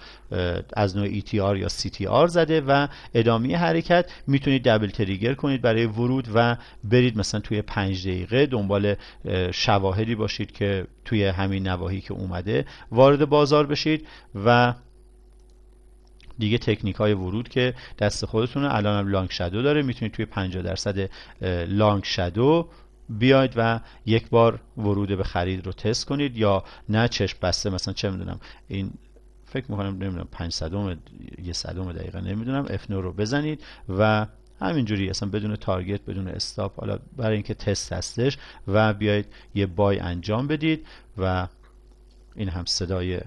S1: از نوع آر e یا CTR زده و ادامه حرکت میتونید دبل تریگر کنید برای ورود و برید مثلا توی پنج دقیقه دنبال شواهدی باشید که توی همین نواهی که اومده وارد بازار بشید و دیگه تکنیک های ورود که دست خودتونه الان هم لانگ شدو داره میتونید توی 50 درصد لانگ شدو بیاید و یک بار ورود به خرید رو تست کنید یا نه چشم بسته مثلا چه میدونم این فکر میکنم نمیدونم 500 یه صدم دقیقه نمیدونم F9 رو بزنید و همینجوری اصلا بدون تارگت بدون استاپ حالا برای اینکه تست هستش و بیاید یه بای انجام بدید و این هم صدای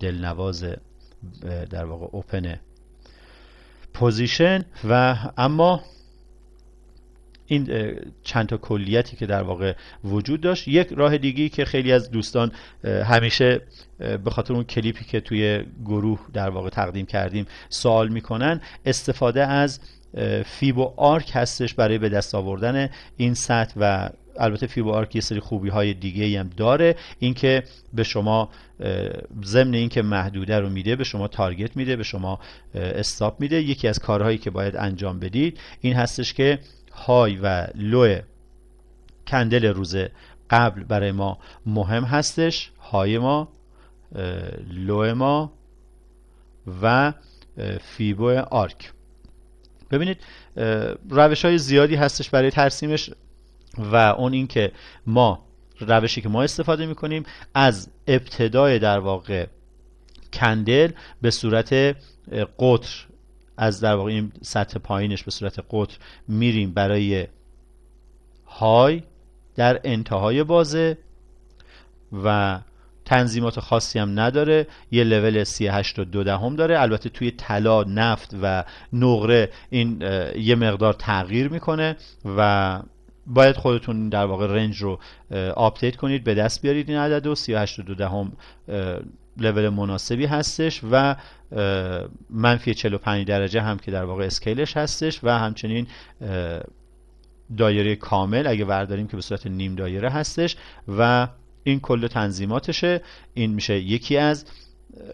S1: دلنواز در واقع اوپن پوزیشن و اما این چند تا کلیتی که در واقع وجود داشت یک راه دیگی که خیلی از دوستان همیشه به خاطر اون کلیپی که توی گروه در واقع تقدیم کردیم سوال میکنن استفاده از فیب آرک هستش برای به دست آوردن این سطح و البته فیبو آرک یه سری خوبی های دیگه هم داره اینکه به شما ضمن اینکه محدوده رو میده به شما تارگت میده به شما استاپ میده یکی از کارهایی که باید انجام بدید این هستش که های و لو کندل روز قبل برای ما مهم هستش های ما لو ما و فیبو آرک ببینید روش های زیادی هستش برای ترسیمش و اون اینکه ما روشی که ما استفاده می کنیم از ابتدای در واقع کندل به صورت قطر از در واقع این سطح پایینش به صورت قطر میریم برای های در انتهای بازه و تنظیمات خاصی هم نداره یه لول 38 دهم داره البته توی طلا نفت و نقره این یه مقدار تغییر میکنه و باید خودتون در واقع رنج رو آپدیت کنید به دست بیارید این عدد و 38 دهم لول مناسبی هستش و منفی 45 درجه هم که در واقع اسکیلش هستش و همچنین دایره کامل اگه ورداریم که به صورت نیم دایره هستش و این کل تنظیماتشه این میشه یکی از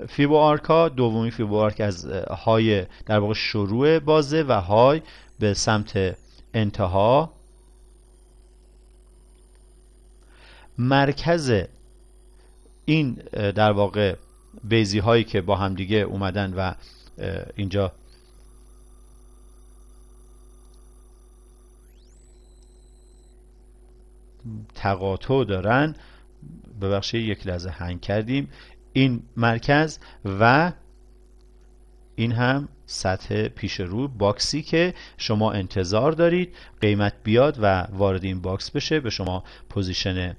S1: فیبو آرکا دومی فیبو از های در واقع شروع بازه و های به سمت انتها مرکز این در واقع بیزی هایی که با همدیگه اومدن و اینجا تقاطع دارن ببخشید یک لحظه هنگ کردیم این مرکز و این هم سطح پیش رو باکسی که شما انتظار دارید قیمت بیاد و وارد این باکس بشه به شما پوزیشن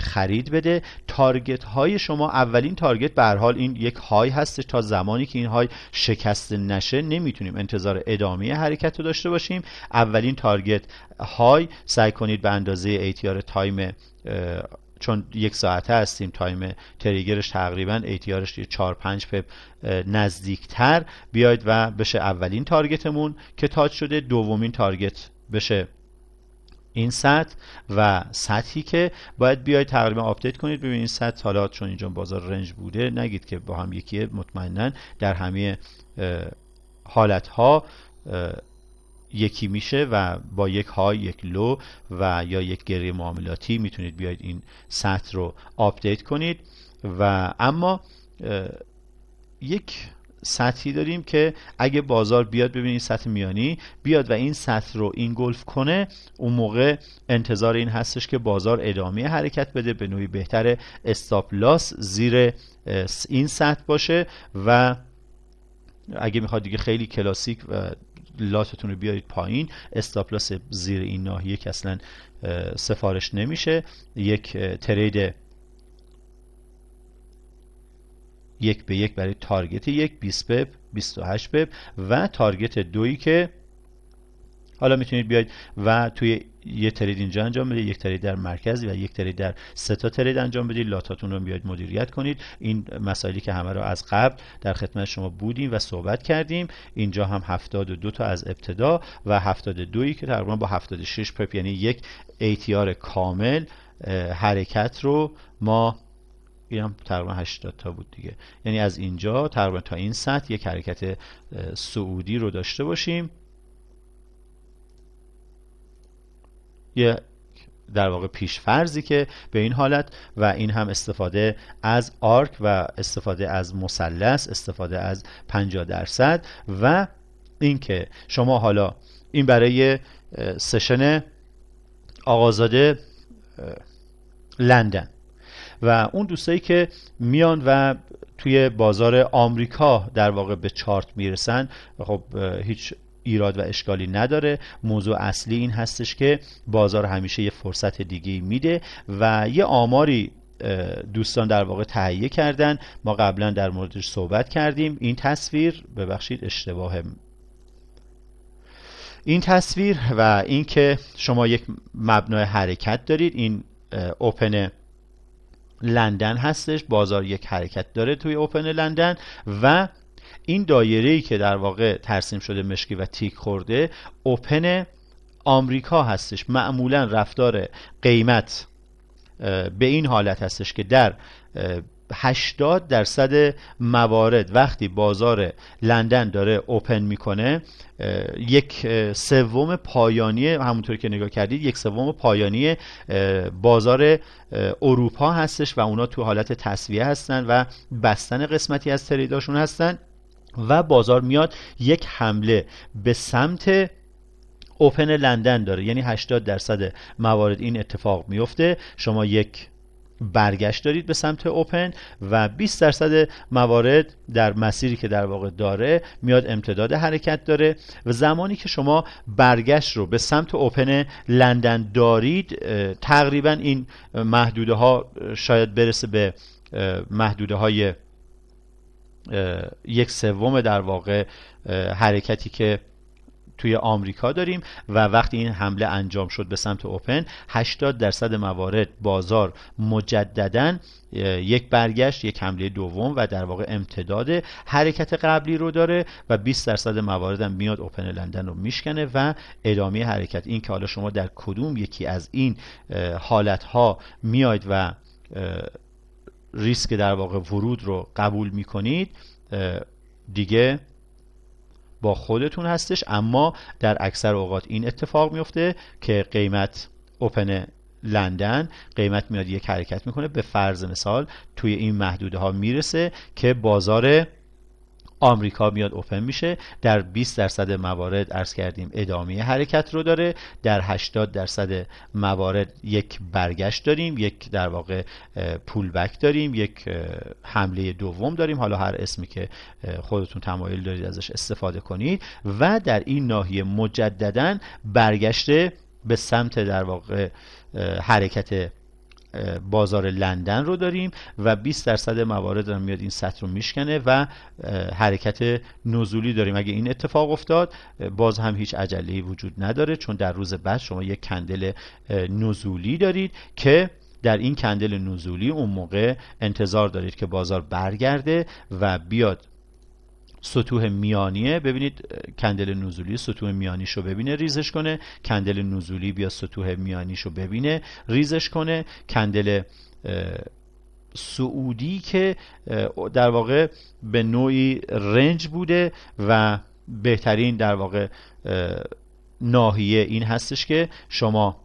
S1: خرید بده تارگت های شما اولین تارگت به حال این یک های هستش تا زمانی که این های شکست نشه نمیتونیم انتظار ادامه حرکت رو داشته باشیم اولین تارگت های سعی کنید به اندازه ATR تایم چون یک ساعته هستیم تایم تریگرش تقریبا ایتیارش 4 5 پپ نزدیکتر بیاید و بشه اولین تارگتمون که تاچ شده دومین تارگت بشه این سطح و سطحی که باید بیاید تقریبا آپدیت کنید ببینید این سطح حالا چون اینجا بازار رنج بوده نگید که با هم یکیه مطمئنا در همه حالت ها یکی میشه و با یک های یک لو و یا یک گری معاملاتی میتونید بیاید این سطح رو آپدیت کنید و اما یک سطحی داریم که اگه بازار بیاد ببینید این سطح میانی بیاد و این سطح رو این گلف کنه اون موقع انتظار این هستش که بازار ادامه حرکت بده به نوعی بهتر استاپ لاس زیر این سطح باشه و اگه میخواد دیگه خیلی کلاسیک و لاتتون رو بیارید پایین استاپ لاس زیر این ناحیه که اصلا سفارش نمیشه یک ترید یک به یک برای تارگت یک 20 پپ 28 پپ و تارگت دویی که حالا میتونید بیاید و توی یه ترید اینجا انجام بدید یک ترید در مرکز و یک ترید در سه تا ترید انجام بدید لاتاتون رو بیاید مدیریت کنید این مسائلی که همه رو از قبل در خدمت شما بودیم و صحبت کردیم اینجا هم 72 تا از ابتدا و 72 که تقریبا با 76 پپ یعنی یک ATR کامل حرکت رو ما این هم تقریبا 80 تا بود دیگه یعنی از اینجا تقریبا تا این سطح یک حرکت سعودی رو داشته باشیم یه در واقع پیش فرضی که به این حالت و این هم استفاده از آرک و استفاده از مثلث استفاده از 50 درصد و اینکه شما حالا این برای سشن آقازاده لندن و اون دوستایی که میان و توی بازار آمریکا در واقع به چارت میرسن خب هیچ ایراد و اشکالی نداره موضوع اصلی این هستش که بازار همیشه یه فرصت دیگه میده و یه آماری دوستان در واقع تهیه کردن ما قبلا در موردش صحبت کردیم این تصویر ببخشید اشتباه این تصویر و اینکه شما یک مبنای حرکت دارید این اوپن لندن هستش بازار یک حرکت داره توی اوپن لندن و این دایره که در واقع ترسیم شده مشکی و تیک خورده اوپن آمریکا هستش معمولا رفتار قیمت به این حالت هستش که در 80 درصد موارد وقتی بازار لندن داره اوپن میکنه یک سوم پایانی همونطور که نگاه کردید یک سوم پایانی بازار اروپا هستش و اونا تو حالت تصویه هستن و بستن قسمتی از تریداشون هستن و بازار میاد یک حمله به سمت اوپن لندن داره یعنی 80 درصد موارد این اتفاق میفته شما یک برگشت دارید به سمت اوپن و 20 درصد موارد در مسیری که در واقع داره میاد امتداد حرکت داره و زمانی که شما برگشت رو به سمت اوپن لندن دارید تقریبا این محدوده ها شاید برسه به محدوده های یک سوم در واقع حرکتی که توی آمریکا داریم و وقتی این حمله انجام شد به سمت اوپن 80 درصد موارد بازار مجددا یک برگشت یک حمله دوم و در واقع امتداد حرکت قبلی رو داره و 20 درصد موارد هم میاد اوپن لندن رو میشکنه و ادامه حرکت این که حالا شما در کدوم یکی از این حالت ها میاید و ریسک در واقع ورود رو قبول میکنید دیگه با خودتون هستش اما در اکثر اوقات این اتفاق میفته که قیمت اوپن لندن قیمت میاد یک حرکت میکنه به فرض مثال توی این محدوده ها میرسه که بازار آمریکا میاد اوپن میشه در 20 درصد موارد ارز کردیم ادامه حرکت رو داره در 80 درصد موارد یک برگشت داریم یک در واقع پول بک داریم یک حمله دوم داریم حالا هر اسمی که خودتون تمایل دارید ازش استفاده کنید و در این ناحیه مجددا برگشت به سمت در واقع حرکت بازار لندن رو داریم و 20 درصد موارد هم میاد این سطح رو میشکنه و حرکت نزولی داریم اگه این اتفاق افتاد باز هم هیچ عجله‌ای وجود نداره چون در روز بعد شما یک کندل نزولی دارید که در این کندل نزولی اون موقع انتظار دارید که بازار برگرده و بیاد سطوح میانیه ببینید کندل نزولی سطوح میانیش رو ببینه ریزش کنه کندل نزولی بیا سطوح میانیش رو ببینه ریزش کنه کندل سعودی که در واقع به نوعی رنج بوده و بهترین در واقع ناحیه این هستش که شما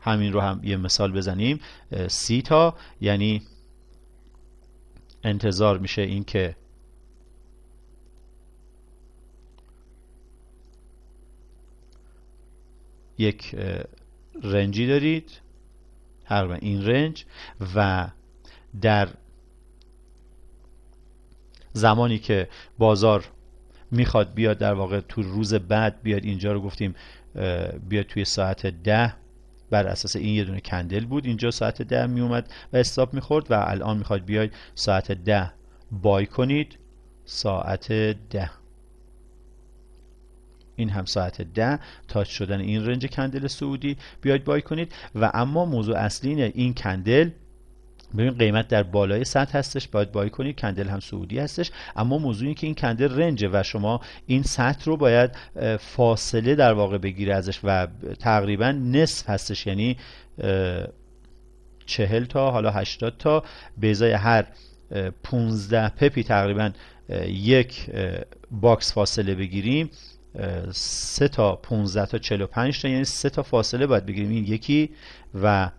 S1: همین رو هم یه مثال بزنیم سی تا یعنی انتظار میشه این که یک رنجی دارید هر این رنج و در زمانی که بازار میخواد بیاد در واقع تو روز بعد بیاد اینجا رو گفتیم بیاد توی ساعت ده بر اساس این یه دونه کندل بود اینجا ساعت ده میومد و استاب میخورد و الان میخواد بیاید ساعت ده بای کنید ساعت ده این هم ساعت ده تاچ شدن این رنج کندل سعودی بیاید بای کنید و اما موضوع اصلی اینه این کندل ببین قیمت در بالای سطح هستش باید بای کنید کندل هم سعودی هستش اما موضوع این که این کندل رنجه و شما این سطح رو باید فاصله در واقع بگیره ازش و تقریبا نصف هستش یعنی چهل تا حالا هشتاد تا به ازای هر 15 پپی تقریبا یک باکس فاصله بگیریم سه تا 15 تا 45 تا یعنی سه تا فاصله باید بگیریم این یکی و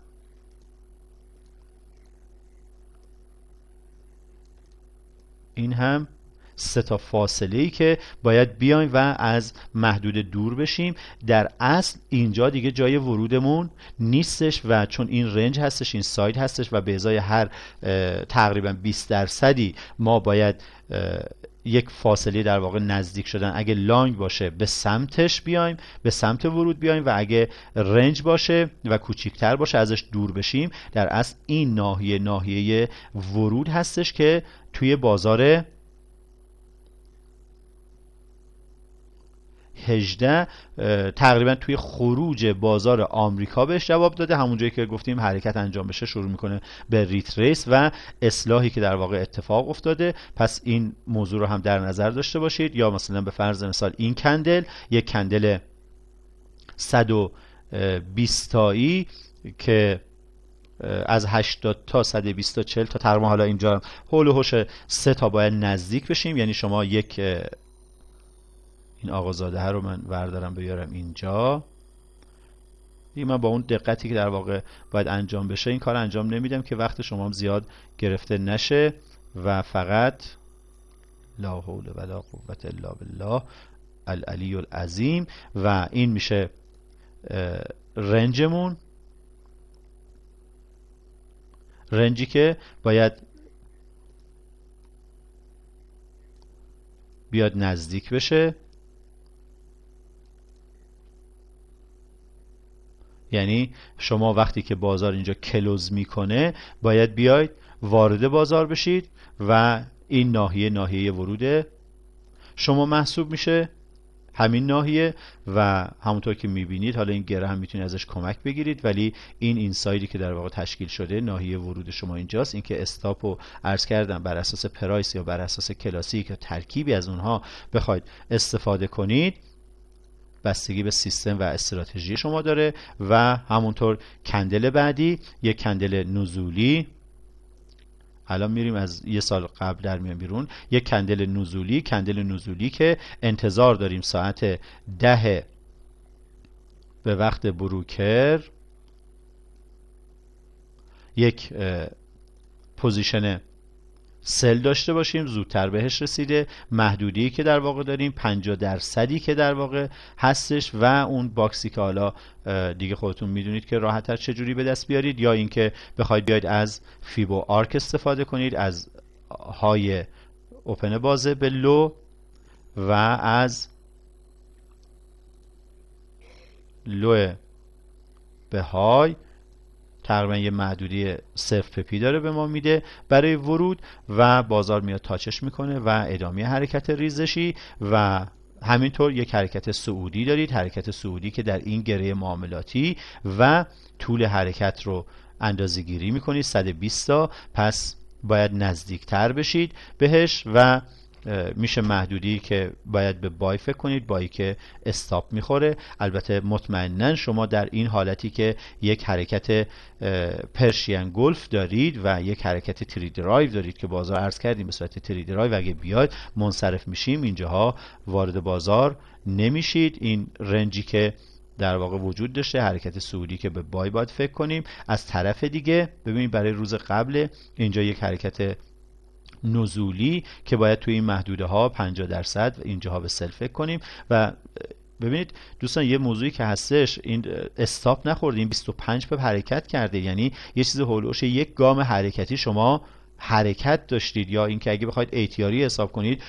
S1: این هم سه تا فاصله ای که باید بیایم و از محدود دور بشیم در اصل اینجا دیگه جای ورودمون نیستش و چون این رنج هستش این سایت هستش و به ازای هر تقریبا 20 درصدی ما باید یک فاصله در واقع نزدیک شدن اگه لانگ باشه به سمتش بیایم به سمت ورود بیایم و اگه رنج باشه و کوچیکتر باشه ازش دور بشیم در اصل این ناحیه ناحیه ورود هستش که توی بازار 18 تقریبا توی خروج بازار آمریکا بهش جواب داده همونجایی که گفتیم حرکت انجام بشه شروع میکنه به ریتریس و اصلاحی که در واقع اتفاق افتاده پس این موضوع رو هم در نظر داشته باشید یا مثلا به فرض مثال این کندل یک کندل 120 تایی که از 80 تا 120 تا 40 تا تقریبا حالا اینجا هول و هوش سه تا باید نزدیک بشیم یعنی شما یک این آقازاده رو من وردارم بیارم اینجا دیگه من با اون دقتی که در واقع باید انجام بشه این کار انجام نمیدم که وقت شما هم زیاد گرفته نشه و فقط لا حول ولا قوت الا بالله العلی العظیم و این میشه رنجمون رنجی که باید بیاد نزدیک بشه یعنی شما وقتی که بازار اینجا کلوز میکنه باید بیاید وارد بازار بشید و این ناحیه ناحیه ورود شما محسوب میشه همین ناحیه و همونطور که میبینید حالا این گره هم میتونید ازش کمک بگیرید ولی این اینسایدی که در واقع تشکیل شده ناحیه ورود شما اینجاست اینکه استاپ رو عرض کردم بر اساس پرایس یا بر اساس کلاسیک یا ترکیبی از اونها بخواید استفاده کنید بستگی به سیستم و استراتژی شما داره و همونطور کندل بعدی یک کندل نزولی الان میریم از یه سال قبل در میان بیرون یک کندل نزولی کندل نزولی که انتظار داریم ساعت ده به وقت بروکر یک پوزیشن سل داشته باشیم زودتر بهش رسیده محدودی که در واقع داریم 50 درصدی که در واقع هستش و اون باکسی که حالا دیگه خودتون میدونید که راحتتر چجوری به دست بیارید یا اینکه بخواید بیاید از فیبو آرک استفاده کنید از های اوپن بازه به لو و از لو به های تقریبا یه معدودی صفر پپی داره به ما میده برای ورود و بازار میاد تاچش میکنه و ادامه حرکت ریزشی و همینطور یک حرکت سعودی دارید حرکت سعودی که در این گره معاملاتی و طول حرکت رو اندازه گیری میکنید 120 تا پس باید نزدیک تر بشید بهش و میشه محدودی که باید به بای فکر کنید بایی که استاپ میخوره البته مطمئنا شما در این حالتی که یک حرکت پرشین گلف دارید و یک حرکت تری درایو دارید که بازار عرض کردیم به صورت تری درایو اگه بیاد منصرف میشیم اینجاها وارد بازار نمیشید این رنجی که در واقع وجود داشته حرکت سعودی که به بای باید فکر کنیم از طرف دیگه ببینید برای روز قبل اینجا یک حرکت نزولی که باید توی این محدوده ها 50 درصد اینجاها به سل فکر کنیم و ببینید دوستان یه موضوعی که هستش این استاپ نخورده 25 به حرکت کرده یعنی یه چیز هولوش یک گام حرکتی شما حرکت داشتید یا اینکه اگه بخواید ایتیاری حساب کنید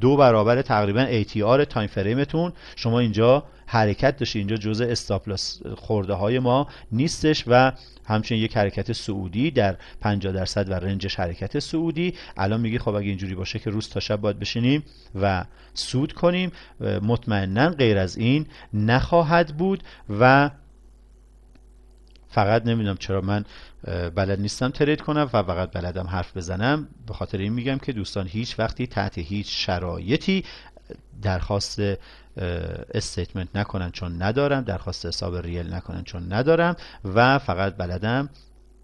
S1: دو برابر تقریبا ایتیار تایم فریمتون شما اینجا حرکت داشته اینجا جزء استاپلاس خورده های ما نیستش و همچنین یک حرکت سعودی در 50 درصد و رنجش حرکت سعودی الان میگه خب اگه اینجوری باشه که روز تا شب باید بشینیم و سود کنیم مطمئنا غیر از این نخواهد بود و فقط نمیدونم چرا من بلد نیستم ترید کنم و فقط بلدم حرف بزنم به خاطر این میگم که دوستان هیچ وقتی تحت هیچ شرایطی درخواست استیتمنت نکنن چون ندارم درخواست حساب ریل نکنن چون ندارم و فقط بلدم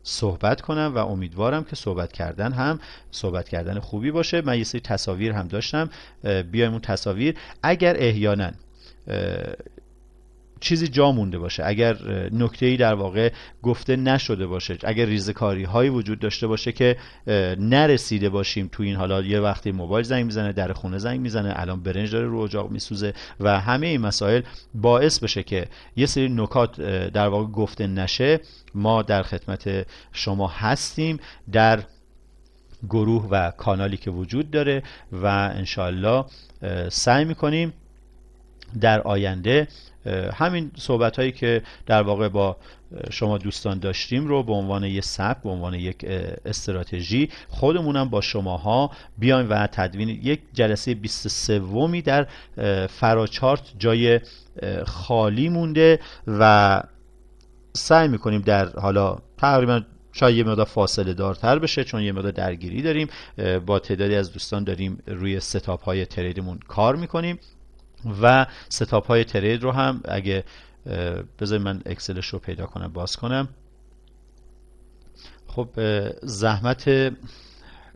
S1: صحبت کنم و امیدوارم که صحبت کردن هم صحبت کردن خوبی باشه من یه سری تصاویر هم داشتم بیایم اون تصاویر اگر احیانا چیزی جا مونده باشه اگر نکته ای در واقع گفته نشده باشه اگر ریزکاری هایی وجود داشته باشه که نرسیده باشیم تو این حالا یه وقتی موبایل زنگ میزنه در خونه زنگ میزنه الان برنج داره رو اجاق میسوزه و همه این مسائل باعث بشه که یه سری نکات در واقع گفته نشه ما در خدمت شما هستیم در گروه و کانالی که وجود داره و انشاالله سعی میکنیم در آینده همین صحبت هایی که در واقع با شما دوستان داشتیم رو به عنوان یه سبک به عنوان یک استراتژی خودمونم با شماها بیایم و تدوین یک جلسه 23 ومی در فراچارت جای خالی مونده و سعی میکنیم در حالا تقریبا شاید یه مقدار فاصله دارتر بشه چون یه مقدار درگیری داریم با تعدادی از دوستان داریم روی ستاپ های تریدمون کار میکنیم و ستاپ های ترید رو هم اگه بذارید من اکسلش رو پیدا کنم باز کنم خب زحمت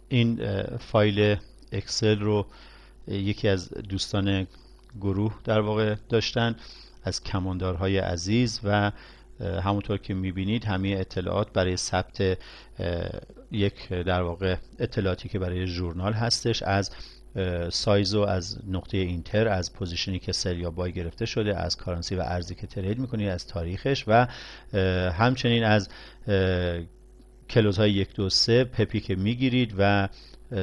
S1: این فایل اکسل رو یکی از دوستان گروه در واقع داشتن از کماندارهای عزیز و همونطور که میبینید همه اطلاعات برای ثبت یک در واقع اطلاعاتی که برای ژورنال هستش از سایز رو از نقطه اینتر از پوزیشنی که سل یا بای گرفته شده از کارنسی و ارزی که ترید میکنید از تاریخش و همچنین از کلوز های یک دو سه پپی که میگیرید و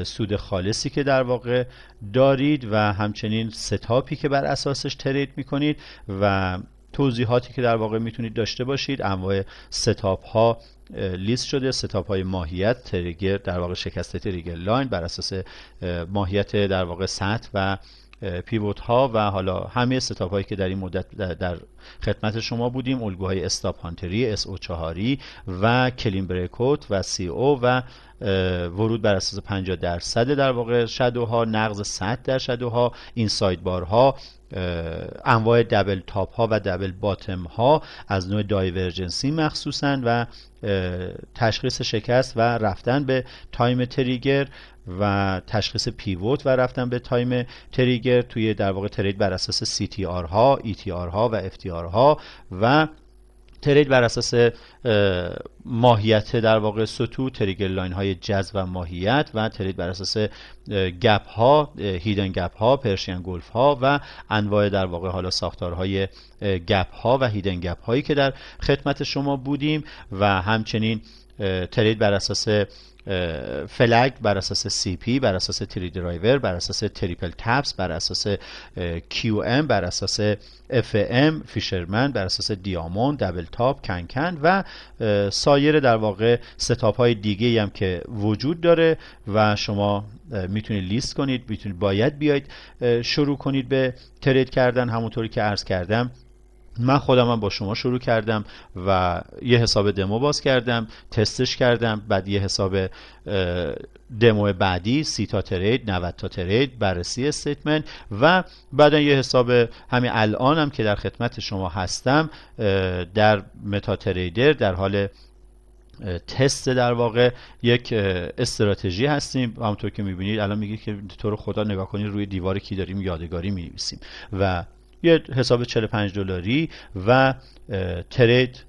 S1: سود خالصی که در واقع دارید و همچنین ستاپی که بر اساسش ترید میکنید و توضیحاتی که در واقع میتونید داشته باشید انواع ستاپ ها لیست شده ستاپ های ماهیت تریگر در واقع شکست تریگر لاین بر اساس ماهیت در واقع سطح و پیوت ها و حالا همه ستاپ هایی که در این مدت در خدمت شما بودیم الگوهای استاپ هانتری اس او چهاری و کلین بریکوت و سی او و ورود بر اساس 50 درصد در واقع شدوها نقض 100 در شدوها این ساید بارها انواع دبل تاپ ها و دبل باتم ها از نوع دایورجنسی مخصوصا و تشخیص شکست و رفتن به تایم تریگر و تشخیص پیوت و رفتن به تایم تریگر توی در واقع ترید بر اساس آر ها آر ها و آر ها و ترید بر اساس ماهیت در واقع سطو تریگر لاین های جز و ماهیت و ترید بر اساس گپ ها هیدن گپ ها پرشین گلف ها و انواع در واقع حالا ساختارهای گپ ها و هیدن گپ هایی که در خدمت شما بودیم و همچنین ترید بر اساس فلگ بر اساس سی پی بر اساس تری درایور بر اساس تریپل تپس بر اساس کیو ام بر اساس اف ام فیشرمن بر اساس دیامون دبل تاپ کنکن و سایر در واقع ستاپ های دیگه هم که وجود داره و شما میتونید لیست کنید میتونید باید بیاید شروع کنید به ترید کردن همونطوری که عرض کردم من خودم با شما شروع کردم و یه حساب دمو باز کردم تستش کردم بعد یه حساب دمو بعدی سی تا ترید 90 تا ترید بررسی استیتمنت و بعدا یه حساب همین الانم که در خدمت شما هستم در متا تریدر در حال تست در واقع یک استراتژی هستیم همونطور که میبینید الان میگید که تو رو خدا نگاه کنید روی دیوار کی داریم یادگاری مینویسیم و یه حساب 45 دلاری و ترید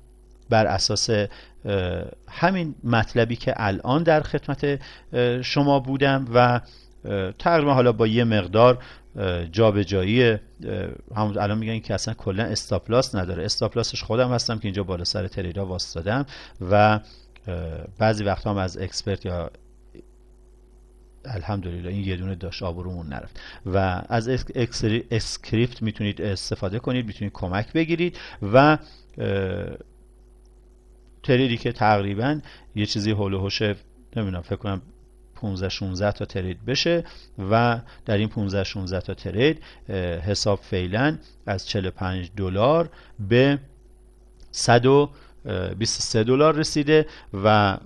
S1: بر اساس همین مطلبی که الان در خدمت شما بودم و تقریبا حالا با یه مقدار جابجایی همون الان میگن که اصلا کلا استاپلاس نداره استاپلاسش خودم هستم که اینجا بالا سر تریدا واسطادم و بعضی وقت هم از اکسپرت یا الحمدلله این یه دونه داشت آبرومون نرفت و از اسکریپت میتونید استفاده کنید میتونید کمک بگیرید و تریدی که تقریبا یه چیزی هول هوش نمیدونم فکر کنم 15 16 تا ترید بشه و در این 15 16 تا ترید حساب فعلا از 45 دلار به 123 دلار رسیده و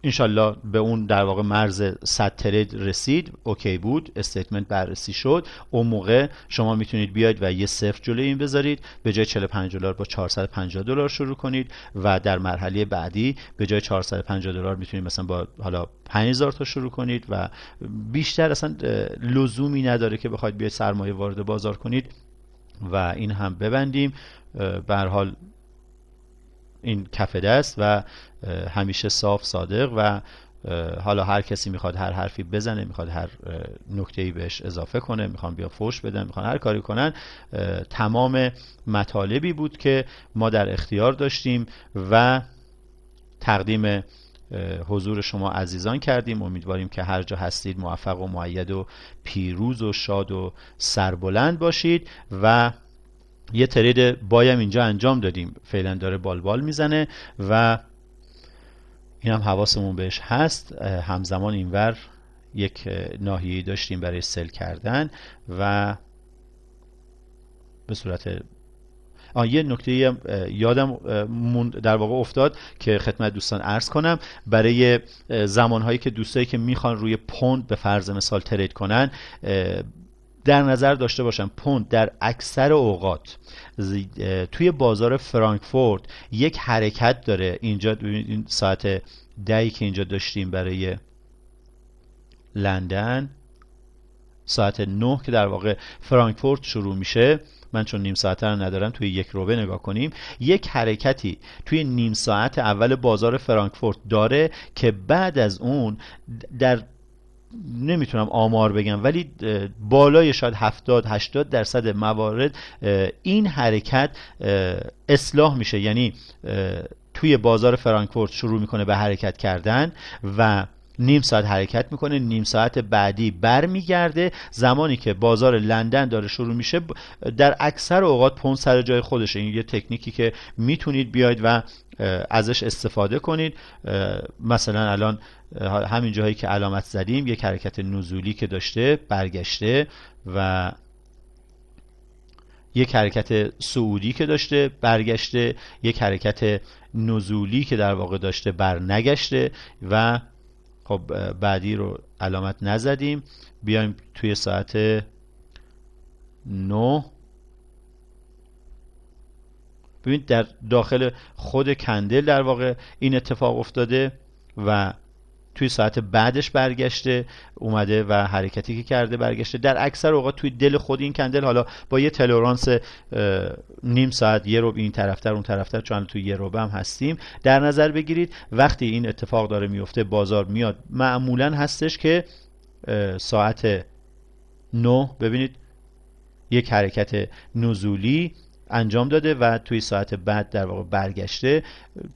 S1: اینشالله به اون در واقع مرز 100 ترید رسید اوکی بود استیتمنت بررسی شد اون موقع شما میتونید بیاید و یه صفر جلوی این بذارید به جای 45 دلار با 450 دلار شروع کنید و در مرحله بعدی به جای 450 دلار میتونید مثلا با حالا 5000 تا شروع کنید و بیشتر اصلا لزومی نداره که بخواید بیاید سرمایه وارد بازار کنید و این هم ببندیم به حال این کف دست و همیشه صاف صادق و حالا هر کسی میخواد هر حرفی بزنه میخواد هر نکته ای بهش اضافه کنه میخوان بیا فوش بدن میخوان هر کاری کنن تمام مطالبی بود که ما در اختیار داشتیم و تقدیم حضور شما عزیزان کردیم امیدواریم که هر جا هستید موفق و معید و پیروز و شاد و سربلند باشید و یه ترید بایم اینجا انجام دادیم فعلا داره بالبال میزنه و این هم حواسمون بهش هست همزمان اینور یک ناحیه‌ای داشتیم برای سل کردن و به صورت آه یه نکته یادم در واقع افتاد که خدمت دوستان عرض کنم برای زمانهایی که دوستایی که میخوان روی پوند به فرض مثال ترید کنن در نظر داشته باشم پوند در اکثر اوقات توی بازار فرانکفورت یک حرکت داره اینجا این ساعت دهی که اینجا داشتیم برای لندن ساعت 9 که در واقع فرانکفورت شروع میشه من چون نیم ساعته رو ندارم توی یک روبه نگاه کنیم یک حرکتی توی نیم ساعت اول بازار فرانکفورت داره که بعد از اون در نمیتونم آمار بگم ولی بالای شاید 70 80 درصد موارد این حرکت اصلاح میشه یعنی توی بازار فرانکفورت شروع میکنه به حرکت کردن و نیم ساعت حرکت میکنه نیم ساعت بعدی برمیگرده زمانی که بازار لندن داره شروع میشه در اکثر اوقات پون سر جای خودشه این یه تکنیکی که میتونید بیاید و ازش استفاده کنید مثلا الان همین جاهایی که علامت زدیم یک حرکت نزولی که داشته برگشته و یک حرکت سعودی که داشته برگشته یک حرکت نزولی که در واقع داشته برنگشته و خب بعدی رو علامت نزدیم بیایم توی ساعت 9 ببینید در داخل خود کندل در واقع این اتفاق افتاده و توی ساعت بعدش برگشته اومده و حرکتی که کرده برگشته در اکثر اوقات توی دل خود این کندل حالا با یه تلورانس نیم ساعت یه رو این طرفتر اون طرفتر چون توی یه رو هم هستیم در نظر بگیرید وقتی این اتفاق داره میفته بازار میاد معمولا هستش که ساعت 9 ببینید یک حرکت نزولی انجام داده و توی ساعت بعد در واقع برگشته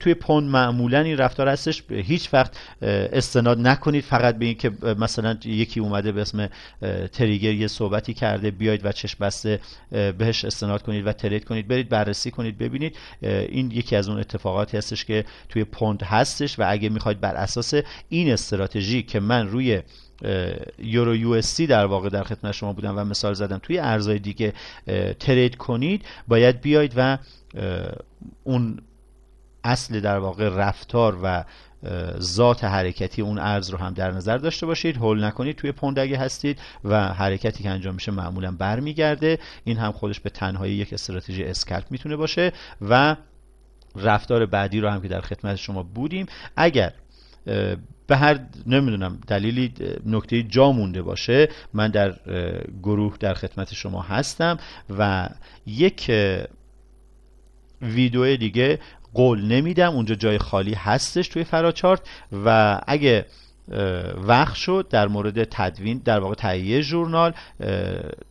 S1: توی پوند معمولا این رفتار هستش هیچ وقت استناد نکنید فقط به اینکه مثلا یکی اومده به اسم تریگر یه صحبتی کرده بیاید و چشم بسته بهش استناد کنید و ترید کنید برید بررسی کنید ببینید این یکی از اون اتفاقاتی هستش که توی پوند هستش و اگه میخواید بر اساس این استراتژی که من روی یورو یو اس در واقع در خدمت شما بودم و مثال زدم توی ارزهای دیگه ترید کنید باید بیاید و اون اصل در واقع رفتار و ذات حرکتی اون ارز رو هم در نظر داشته باشید هول نکنید توی پوند هستید و حرکتی که انجام میشه معمولا برمیگرده این هم خودش به تنهایی یک استراتژی اسکلپ میتونه باشه و رفتار بعدی رو هم که در خدمت شما بودیم اگر به هر نمیدونم دلیلی نکته جا مونده باشه من در گروه در خدمت شما هستم و یک ویدیو دیگه قول نمیدم اونجا جای خالی هستش توی فراچارت و اگه وقت شد در مورد تدوین در واقع تهیه ژورنال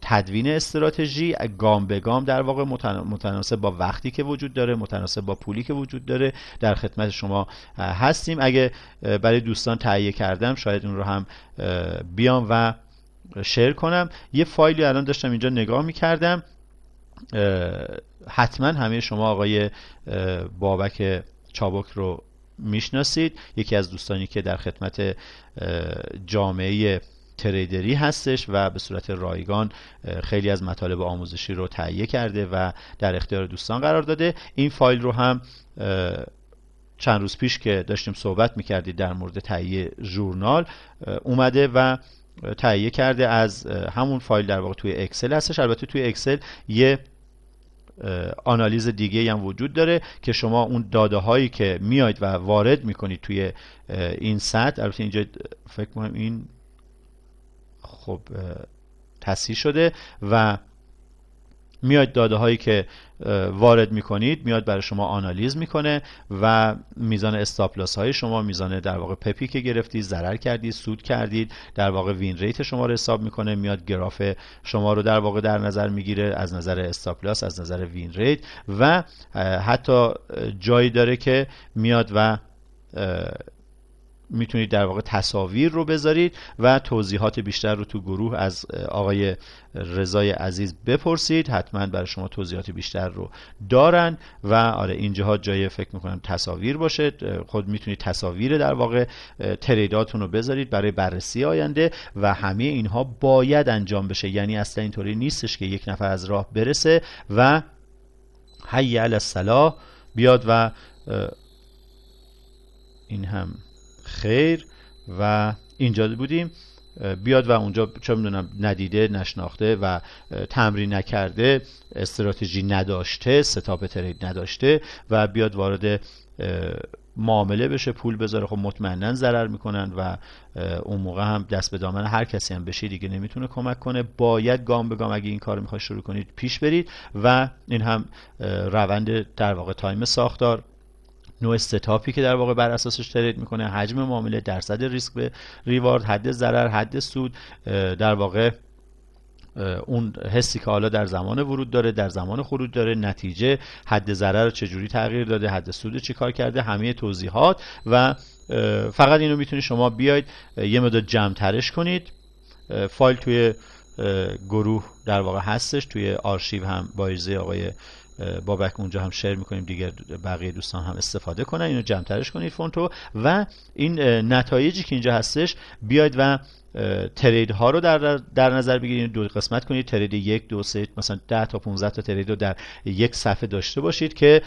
S1: تدوین استراتژی گام به گام در واقع متناسب با وقتی که وجود داره متناسب با پولی که وجود داره در خدمت شما هستیم اگه برای دوستان تهیه کردم شاید اون رو هم بیام و شیر کنم یه فایلی الان داشتم اینجا نگاه میکردم حتما همه شما آقای بابک چابک رو میشناسید یکی از دوستانی که در خدمت جامعه تریدری هستش و به صورت رایگان خیلی از مطالب آموزشی رو تهیه کرده و در اختیار دوستان قرار داده این فایل رو هم چند روز پیش که داشتیم صحبت میکردید در مورد تهیه ژورنال اومده و تهیه کرده از همون فایل در واقع توی اکسل هستش البته توی اکسل یه آنالیز دیگه هم وجود داره که شما اون داده هایی که میاید و وارد میکنید توی این سطح البته اینجا فکر کنم این خب تصحیح شده و میاید داده هایی که وارد میکنید میاد برای شما آنالیز میکنه و میزان استاپلاس های شما میزان در واقع پپی که گرفتید ضرر کردید سود کردید در واقع وین ریت شما رو حساب میکنه میاد گراف شما رو در واقع در نظر میگیره از نظر استاپلاس از نظر وین ریت و حتی جایی داره که میاد و میتونید در واقع تصاویر رو بذارید و توضیحات بیشتر رو تو گروه از آقای رضای عزیز بپرسید حتما برای شما توضیحات بیشتر رو دارن و آره اینجاها جای فکر میکنم تصاویر باشه خود میتونید تصاویر در واقع تریداتون رو بذارید برای بررسی آینده و همه اینها باید انجام بشه یعنی اصلا اینطوری نیستش که یک نفر از راه برسه و حی علی بیاد و این هم خیر و اینجا بودیم بیاد و اونجا چه میدونم ندیده نشناخته و تمرین نکرده استراتژی نداشته ستاپ ترید نداشته و بیاد وارد معامله بشه پول بذاره خب مطمئنا ضرر میکنن و اون موقع هم دست به دامن هر کسی هم بشه دیگه نمیتونه کمک کنه باید گام به گام اگه این کار میخواید شروع کنید پیش برید و این هم روند در واقع تایم ساختار نوع ستاپی که در واقع بر اساسش ترید میکنه حجم معامله درصد ریسک به ریوارد حد ضرر حد سود در واقع اون حسی که حالا در زمان ورود داره در زمان خروج داره نتیجه حد ضرر رو چجوری تغییر داده حد سود کار کرده همه توضیحات و فقط اینو میتونید شما بیاید یه مدت جمع ترش کنید فایل توی گروه در واقع هستش توی آرشیو هم با آقای بابک اونجا هم شیر میکنیم دیگر بقیه دوستان هم استفاده کنن اینو جمعترش کنید فونتو و این نتایجی که اینجا هستش بیاید و ترید ها رو در, در نظر بگیرید دو قسمت کنید ترید یک دو سه مثلا 10 تا 15 تا ترید رو در یک صفحه داشته باشید که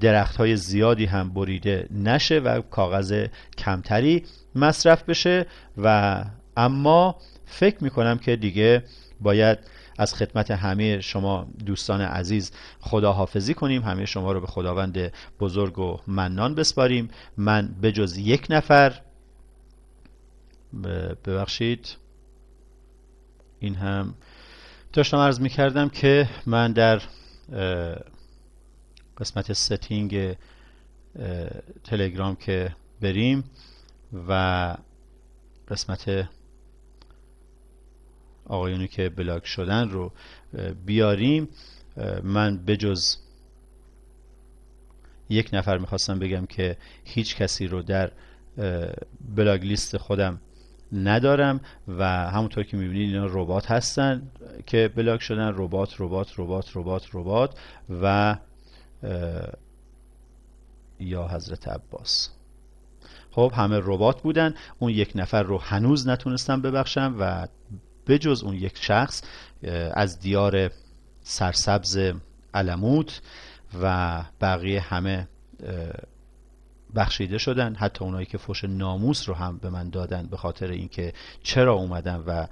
S1: درخت های زیادی هم بریده نشه و کاغذ کمتری مصرف بشه و اما فکر میکنم که دیگه باید از خدمت همه شما دوستان عزیز خداحافظی کنیم همه شما رو به خداوند بزرگ و منان بسپاریم من به جز یک نفر ببخشید این هم داشتم عرض می کردم که من در قسمت ستینگ تلگرام که بریم و قسمت آقایونی که بلاک شدن رو بیاریم من بجز یک نفر میخواستم بگم که هیچ کسی رو در بلاگ لیست خودم ندارم و همونطور که میبینید اینا ربات هستن که بلاک شدن ربات ربات ربات ربات ربات و یا حضرت عباس خب همه ربات بودن اون یک نفر رو هنوز نتونستم ببخشم و جز اون یک شخص از دیار سرسبز علموت و بقیه همه بخشیده شدن حتی اونایی که فوش ناموس رو هم به من دادن به خاطر اینکه چرا اومدن و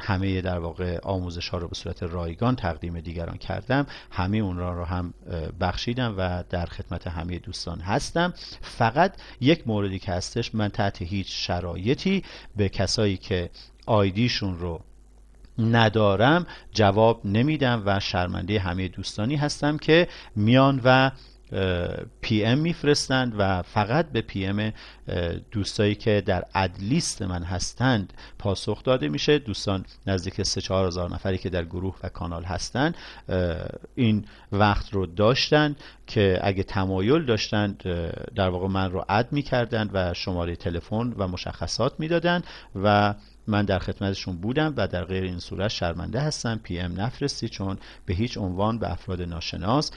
S1: همه در واقع آموزش ها رو به صورت رایگان تقدیم دیگران کردم همه اون را رو هم بخشیدم و در خدمت همه دوستان هستم فقط یک موردی که هستش من تحت هیچ شرایطی به کسایی که آیدیشون رو ندارم جواب نمیدم و شرمنده همه دوستانی هستم که میان و پی ام میفرستند و فقط به پی ام دوستایی که در اد لیست من هستند پاسخ داده میشه دوستان نزدیک 3 هزار نفری که در گروه و کانال هستند این وقت رو داشتند که اگه تمایل داشتند در واقع من رو اد میکردند و شماره تلفن و مشخصات میدادند و من در خدمتشون بودم و در غیر این صورت شرمنده هستم پی ام نفرستی چون به هیچ عنوان به افراد ناشناس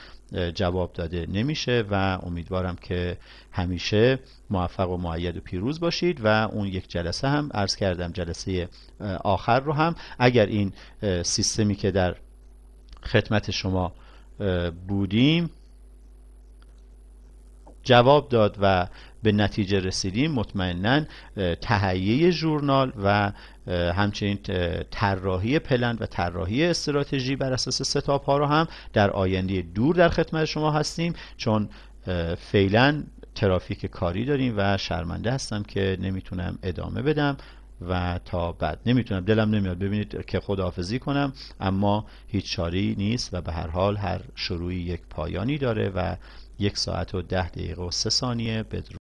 S1: جواب داده نمیشه و امیدوارم که همیشه موفق و معید و پیروز باشید و اون یک جلسه هم عرض کردم جلسه آخر رو هم اگر این سیستمی که در خدمت شما بودیم جواب داد و به نتیجه رسیدیم مطمئنا تهیه ژورنال و همچنین طراحی پلن و طراحی استراتژی بر اساس ستاپ ها رو هم در آینده دور در خدمت شما هستیم چون فعلا ترافیک کاری داریم و شرمنده هستم که نمیتونم ادامه بدم و تا بعد نمیتونم دلم نمیاد ببینید که خداحافظی کنم اما هیچ چاری نیست و به هر حال هر شروعی یک پایانی داره و یک ساعت و ده دقیقه و سه ثانیه بدرو